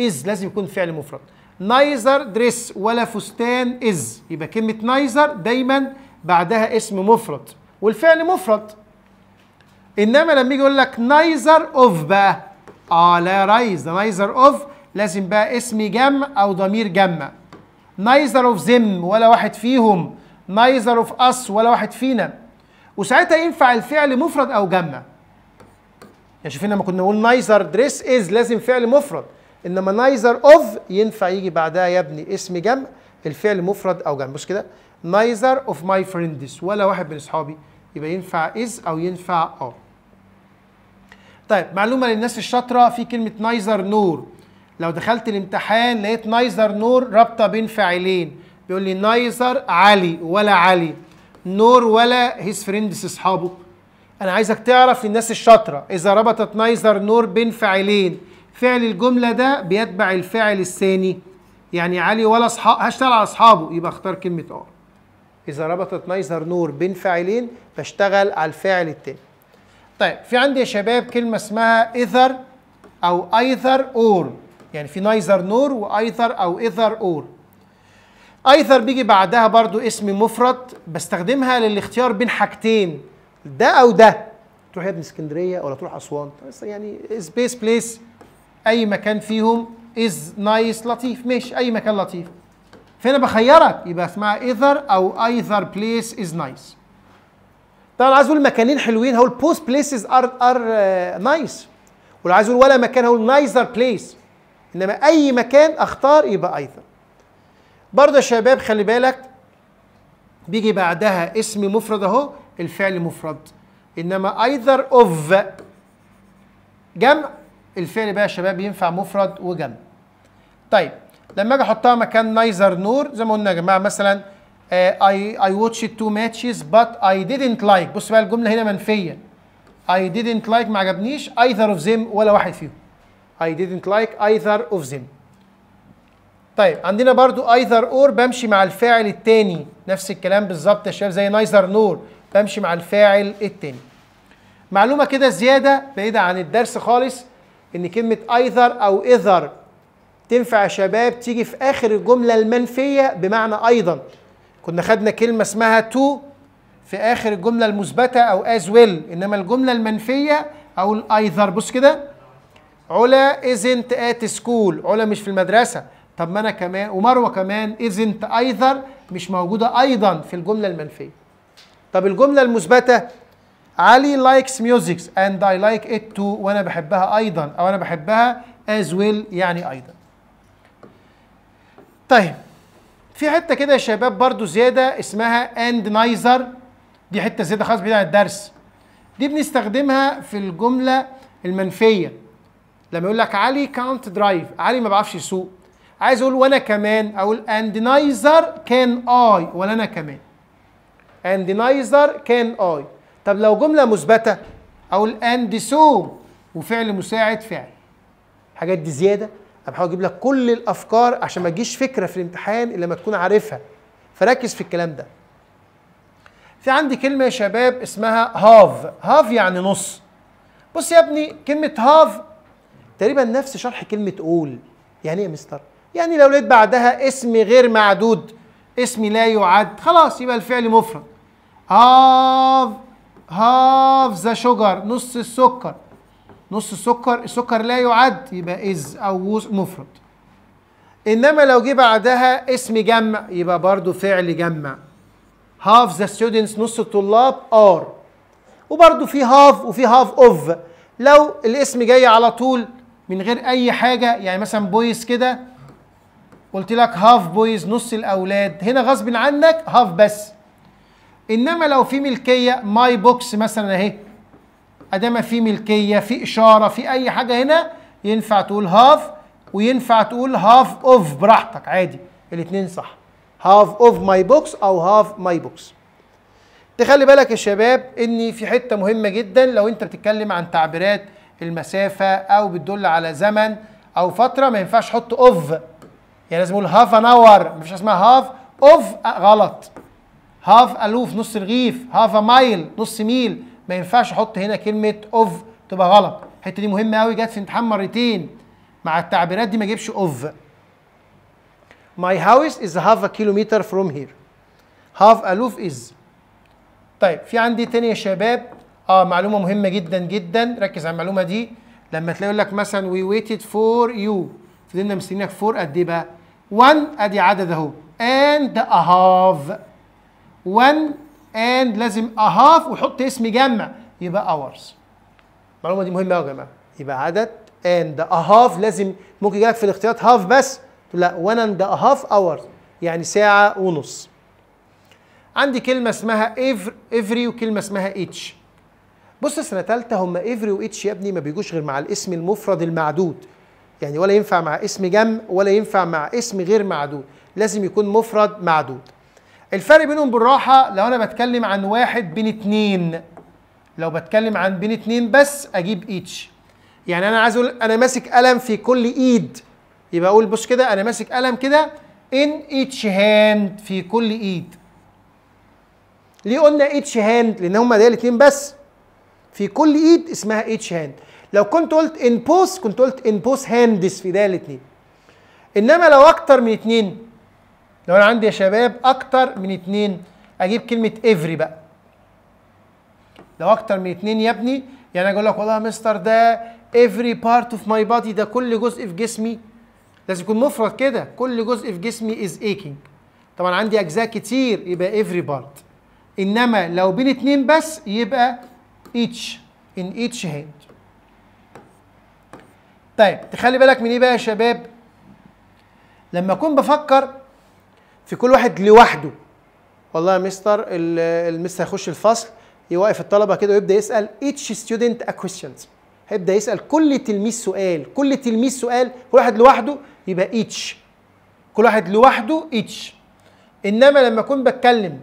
از لازم يكون فعل مفرد نايزر دريس ولا فستان از يبقى كلمه نايزر دايما بعدها اسم مفرد والفعل مفرد انما لما يجي يقول لك نايزر اوف بقى اه لا رايز ده نايزر اوف لازم بقى اسم جمع او ضمير جمع نايذر اوف ذيم ولا واحد فيهم نايذر اوف اس ولا واحد فينا وساعتها ينفع الفعل مفرد او جمع يعني شايفين لما كنا نقول نايذر دريس از لازم فعل مفرد انما نايذر اوف ينفع يجي بعدها يا ابني اسم جمع الفعل مفرد او جمع بص كده نايذر اوف ماي فريندز ولا واحد من اصحابي يبقى ينفع از او ينفع او طيب معلومه للناس الشاطره في كلمه نايذر نور لو دخلت الامتحان لقيت نايزر نور رابطه بين فاعلين بيقول لي نايزر علي ولا علي نور ولا هيز فريندز اصحابه انا عايزك تعرف الناس الشاطره اذا ربطت نايزر نور بين فاعلين فعل الجمله ده بيتبع الفعل الثاني يعني علي ولا اصحاب هشتغل على اصحابه يبقى اختار كلمه ار آه. اذا ربطت نايزر نور بين فاعلين بشتغل على الفاعل الثاني طيب في عندي يا شباب كلمه اسمها ايذر او ايذر اور يعني في نايزر نور وايثر او ايثر اور ايثر بيجي بعدها برضو اسم مفرد بستخدمها للاختيار بين حاجتين ده او ده تروح يا ابن اسكندريه ولا تروح اسوان يعني سبيس بليس اي مكان فيهم از نايس لطيف ماشي اي مكان لطيف فهنا بخيرك يبقى اسمها ايثر او ايثر بليس از نايس طبعا عايز اقول مكانين حلوين هقول بوست بليسز ار ار نايس ولو عايز اقول ولا مكان هقول نايزر بليس انما اي مكان اختار يبقى ايذر برضه يا شباب خلي بالك بيجي بعدها اسم مفرد اهو الفعل مفرد انما ايذر اوف جمع الفعل بقى يا شباب ينفع مفرد وجمع طيب لما اجي احطها مكان نايزر نور زي ما قلنا يا جماعه مثلا اي اي واتش تو ماتشز بات اي didnt لايك بص بقى الجمله هنا منفيه اي didnt لايك like ما عجبنيش ايذر اوف ذيم ولا واحد فيهم I didn't like either of them طيب عندنا برضو either or بمشي مع الفاعل التاني نفس الكلام بالظبط يا شباب زي neither nor بمشي مع الفاعل التاني معلومة كده زيادة بعيدة عن الدرس خالص ان كلمة either او either تنفع يا شباب تيجي في اخر الجملة المنفية بمعنى ايضا كنا خدنا كلمة اسمها to في اخر الجملة المثبتة او as well انما الجملة المنفية او الايذر بص كده علا isn't at school علا مش في المدرسة طب ما أنا كمان ومروة كمان isn't either مش موجودة أيضا في الجملة المنفية طب الجملة المثبتة علي likes music and I like it too وأنا بحبها أيضا أو أنا بحبها as well يعني أيضا طيب في حتة كده يا شباب برضو زيادة اسمها and neither دي حتة زيادة خاصة بعيد عن الدرس دي بنستخدمها في الجملة المنفية لما يقول لك علي كانت درايف علي ما بيعرفش يسوق عايز اقول وانا كمان اقول اند نايزر كان اي ولا انا كمان اند نايزر كان اي طب لو جمله مثبته اقول اند سو وفعل مساعد فعل الحاجات دي زياده انا بحاول اجيب لك كل الافكار عشان ما تجيش فكره في الامتحان الا لما تكون عارفها فركز في الكلام ده في عندي كلمه يا شباب اسمها هاف هاف يعني نص بص يا ابني كلمه هاف تقريبا نفس شرح كلمه قول يعني ايه يا مستر يعني لو لقيت بعدها اسم غير معدود اسم لا يعد خلاص يبقى الفعل مفرد هاف هاف ذا شوجر نص السكر نص السكر السكر لا يعد يبقى از او مفرد انما لو جه بعدها اسم جمع يبقى برضو فعل جمع هاف ذا ستودنتس نص الطلاب ار وبرضو في هاف وفي هاف اوف لو الاسم جاي على طول من غير اي حاجه يعني مثلا بويز كده قلت لك هاف بويز نص الاولاد هنا غصب عنك هاف بس انما لو في ملكيه ماي بوكس مثلا اهي ادام في ملكيه في اشاره في اي حاجه هنا ينفع تقول هاف وينفع تقول هاف اوف براحتك عادي الاثنين صح هاف اوف ماي بوكس او هاف ماي بوكس تخلي بالك يا شباب ان في حته مهمه جدا لو انت بتتكلم عن تعبيرات المسافه او بتدل على زمن او فتره ما ينفعش احط اوف يعني لازم اقول هاف ان اور مفيش حاجه اسمها هاف اوف غلط هاف الوف نص رغيف هاف مايل نص ميل ما ينفعش احط هنا كلمه اوف تبقى غلط الحته دي مهمه قوي جت في امتحان مرتين مع التعبيرات دي ما اجيبش اوف My house is half a kilometer from here. half aloof is. طيب في عندي تاني يا شباب اه معلومه مهمه جدا جدا ركز على المعلومه دي لما تلاقي يقول لك مثلا وي ويتد فور يو فضلنا مستنيينك فور قد ايه بقى 1 ادي عدد اهو اند اهاف 1 اند لازم اهاف وحط اسم جمع يبقى اورز المعلومه دي مهمه قوي يا جماعه يبقى عدد اند اهاف لازم ممكن لك في الاختيارات هاف بس لا 1 اند اهاف اورز يعني ساعه ونص عندي كلمه اسمها ايفري وكلمه اسمها اتش بص سنه ثالثه هم افري واتش يا ابني ما بيجوش غير مع الاسم المفرد المعدود يعني ولا ينفع مع اسم جمع ولا ينفع مع اسم غير معدود لازم يكون مفرد معدود الفرق بينهم بالراحه لو انا بتكلم عن واحد بين اتنين لو بتكلم عن بين اتنين بس اجيب اتش يعني انا عايز اقول انا ماسك قلم في كل ايد يبقى اقول بص كده انا ماسك قلم كده ان اتش هاند في كل ايد ليه قلنا اتش هاند لان هما ده الاتنين بس في كل ايد اسمها اتش هاند لو كنت قلت ان بوس كنت قلت ان بوس هاندس في ده الاثنين انما لو اكتر من اثنين لو انا عندي يا شباب اكتر من اثنين اجيب كلمه افري بقى لو اكتر من اثنين يا ابني يعني اقول لك والله يا مستر ده افري بارت اوف ماي بادي ده كل جزء في جسمي لازم يكون مفرد كده كل جزء في جسمي از ايكينج طبعا عندي اجزاء كتير يبقى افري بارت انما لو بين اتنين بس يبقى each in each hand طيب تخلي بالك من ايه بقى يا شباب لما اكون بفكر في كل واحد لوحده والله يا مستر المستر هيخش الفصل يوقف الطلبه كده ويبدا يسال each student a question هيبدا يسال كل تلميذ سؤال كل تلميذ سؤال كل واحد لوحده يبقى each كل واحد لوحده each انما لما اكون بتكلم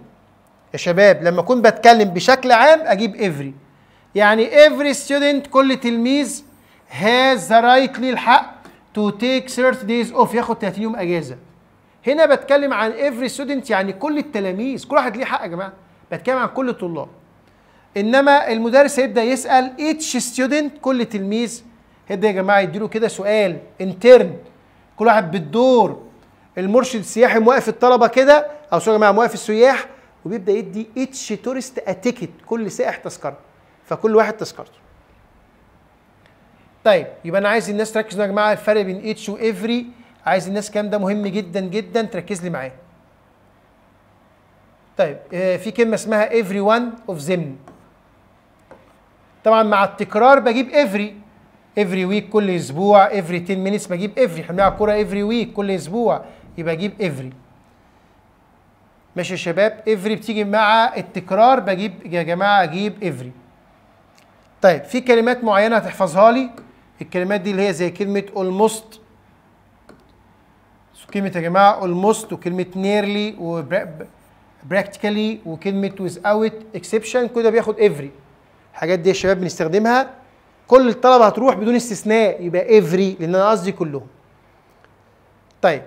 يا شباب لما اكون بتكلم بشكل عام اجيب every يعني every student كل تلميذ has the right للحق الحق to take 30 days off ياخد 30 يوم اجازه هنا بتكلم عن every student يعني كل التلاميذ كل واحد ليه حق يا جماعه بتكلم عن كل الطلاب انما المدرس هيبدا يسال each student كل تلميذ هيبدا يا جماعه يديله كده سؤال انترن كل واحد بالدور المرشد السياحي موقف الطلبه كده او سوري يا جماعه موقف السياح وبيبدا يدي اتش تورست ticket كل سائح تذكره فكل واحد تذكرته طيب يبقى انا عايز الناس تركز يا جماعه الفرق بين اتش وافري عايز الناس الكلام ده مهم جدا جدا تركز لي معاه طيب آه، في كلمه اسمها افري وان اوف ذيم طبعا مع التكرار بجيب افري افري ويك كل اسبوع افري 10 مينتس بجيب افري احنا بنلعب كوره افري ويك كل اسبوع يبقى اجيب افري ماشي يا شباب افري بتيجي مع التكرار بجيب يا جماعه اجيب افري طيب في كلمات معينه هتحفظها لي الكلمات دي اللي هي زي كلمه almost كلمه يا جماعه almost وكلمه nearly و practically وكلمه without exception كده بياخد every الحاجات دي يا شباب بنستخدمها كل الطلبه هتروح بدون استثناء يبقى every لان انا قصدي كلهم طيب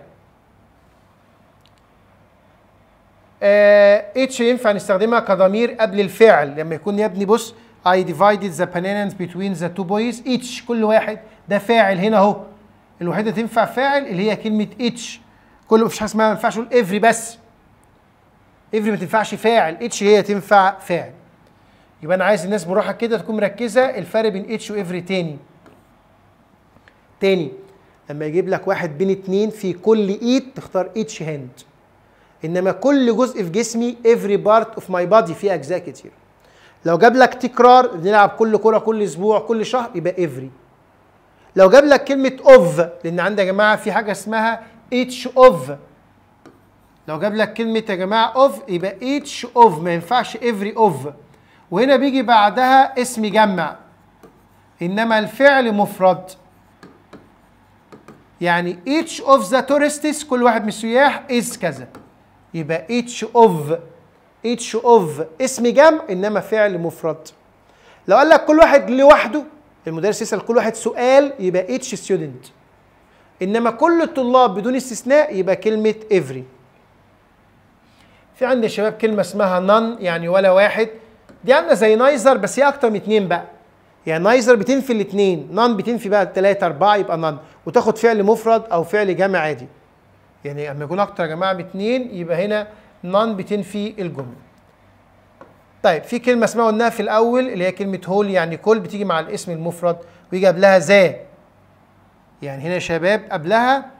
اتش آه إيه ينفع نستخدمها كضمير قبل الفعل لما يكون يا ابني بص I divided the bananas between the two boys each كل واحد ده فاعل هنا اهو الوحيده تنفع فاعل اللي هي كلمه each كل مفيش حاجه اسمها ما ينفعش اقول every بس every ما تنفعش فاعل each هي تنفع فاعل يبقى انا عايز الناس بروحها كده تكون مركزه الفرق بين each وافري تاني تاني لما يجيب لك واحد بين اتنين في كل ايد تختار each hand انما كل جزء في جسمي every part of my body فيه اجزاء كتير لو جاب لك تكرار بنلعب كل كرة كل اسبوع كل شهر يبقى افري لو جاب لك كلمة اوف لأن عندنا يا جماعة في حاجة اسمها اتش اوف لو جاب لك كلمة يا جماعة اوف يبقى اتش اوف ما ينفعش افري اوف وهنا بيجي بعدها اسم جمع إنما الفعل مفرد يعني each of the tourists كل واحد من السياح is كذا يبقى each of اتش اوف اسم جمع انما فعل مفرد لو قال لك كل واحد لوحده المدرس يسال كل واحد سؤال يبقى اتش ستودنت انما كل الطلاب بدون استثناء يبقى كلمه افري في عند شباب كلمه اسمها نان يعني ولا واحد دي عندنا زي نايزر بس هي اكتر من اتنين بقى يعني نايزر بتنفي الاثنين نان بتنفي بقى الثلاثه اربعه يبقى نان وتاخد فعل مفرد او فعل جمع عادي يعني اما يكون اكتر يا جماعه باثنين يبقى هنا نان بتنفي الجمله طيب في كلمه اسمها قلناها في الاول اللي هي كلمه هول يعني كل بتيجي مع الاسم المفرد ويجي قبلها ذا يعني هنا شباب قبلها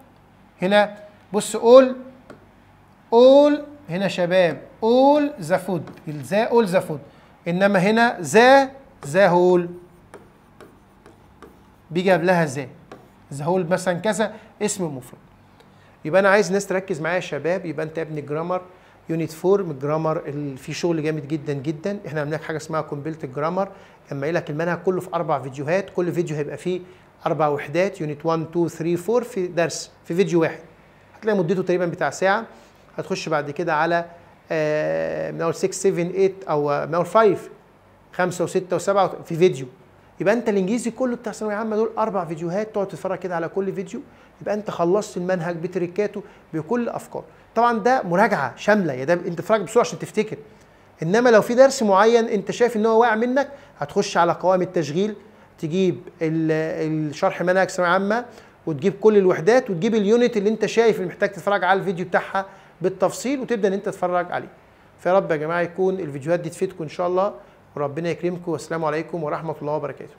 هنا بص قول قول هنا شباب قول ذا فود الذا قول ذا فود انما هنا ذا ذا هول بيجي قبلها ذا ذا هول مثلا كذا اسم مفرد يبقى انا عايز ناس تركز معايا يا شباب يبقى انت يا ابني جرامر يونت 4 من الجرامر اللي فيه شغل جامد جدا جدا احنا عملنا حاجه اسمها كومبلت الجرامر اما لك المنهج كله في اربع فيديوهات كل فيديو هيبقى فيه اربع وحدات يونت 1 2 3 4 في درس في فيديو واحد هتلاقي مدته تقريبا بتاع ساعه هتخش بعد كده على آه، من اول 6 7 8 او من اول 5 5 و6 و7 في فيديو يبقى انت الانجليزي كله بتاع ثانويه عامه دول اربع فيديوهات تقعد تتفرج كده على كل فيديو يبقى انت خلصت المنهج بتركاته بكل افكار طبعا ده مراجعه شامله يا ده انت بتراجع بسرعه عشان تفتكر انما لو في درس معين انت شايف ان هو واقع منك هتخش على قوائم التشغيل تجيب الشرح منهج ثانويه عامه وتجيب كل الوحدات وتجيب اليونت اللي انت شايف اللي محتاج تتفرج على الفيديو بتاعها بالتفصيل وتبدا ان انت تتفرج عليه فيا رب يا جماعه يكون الفيديوهات دي تفيدكم ان شاء الله وربنا يكرمكم والسلام عليكم ورحمه الله وبركاته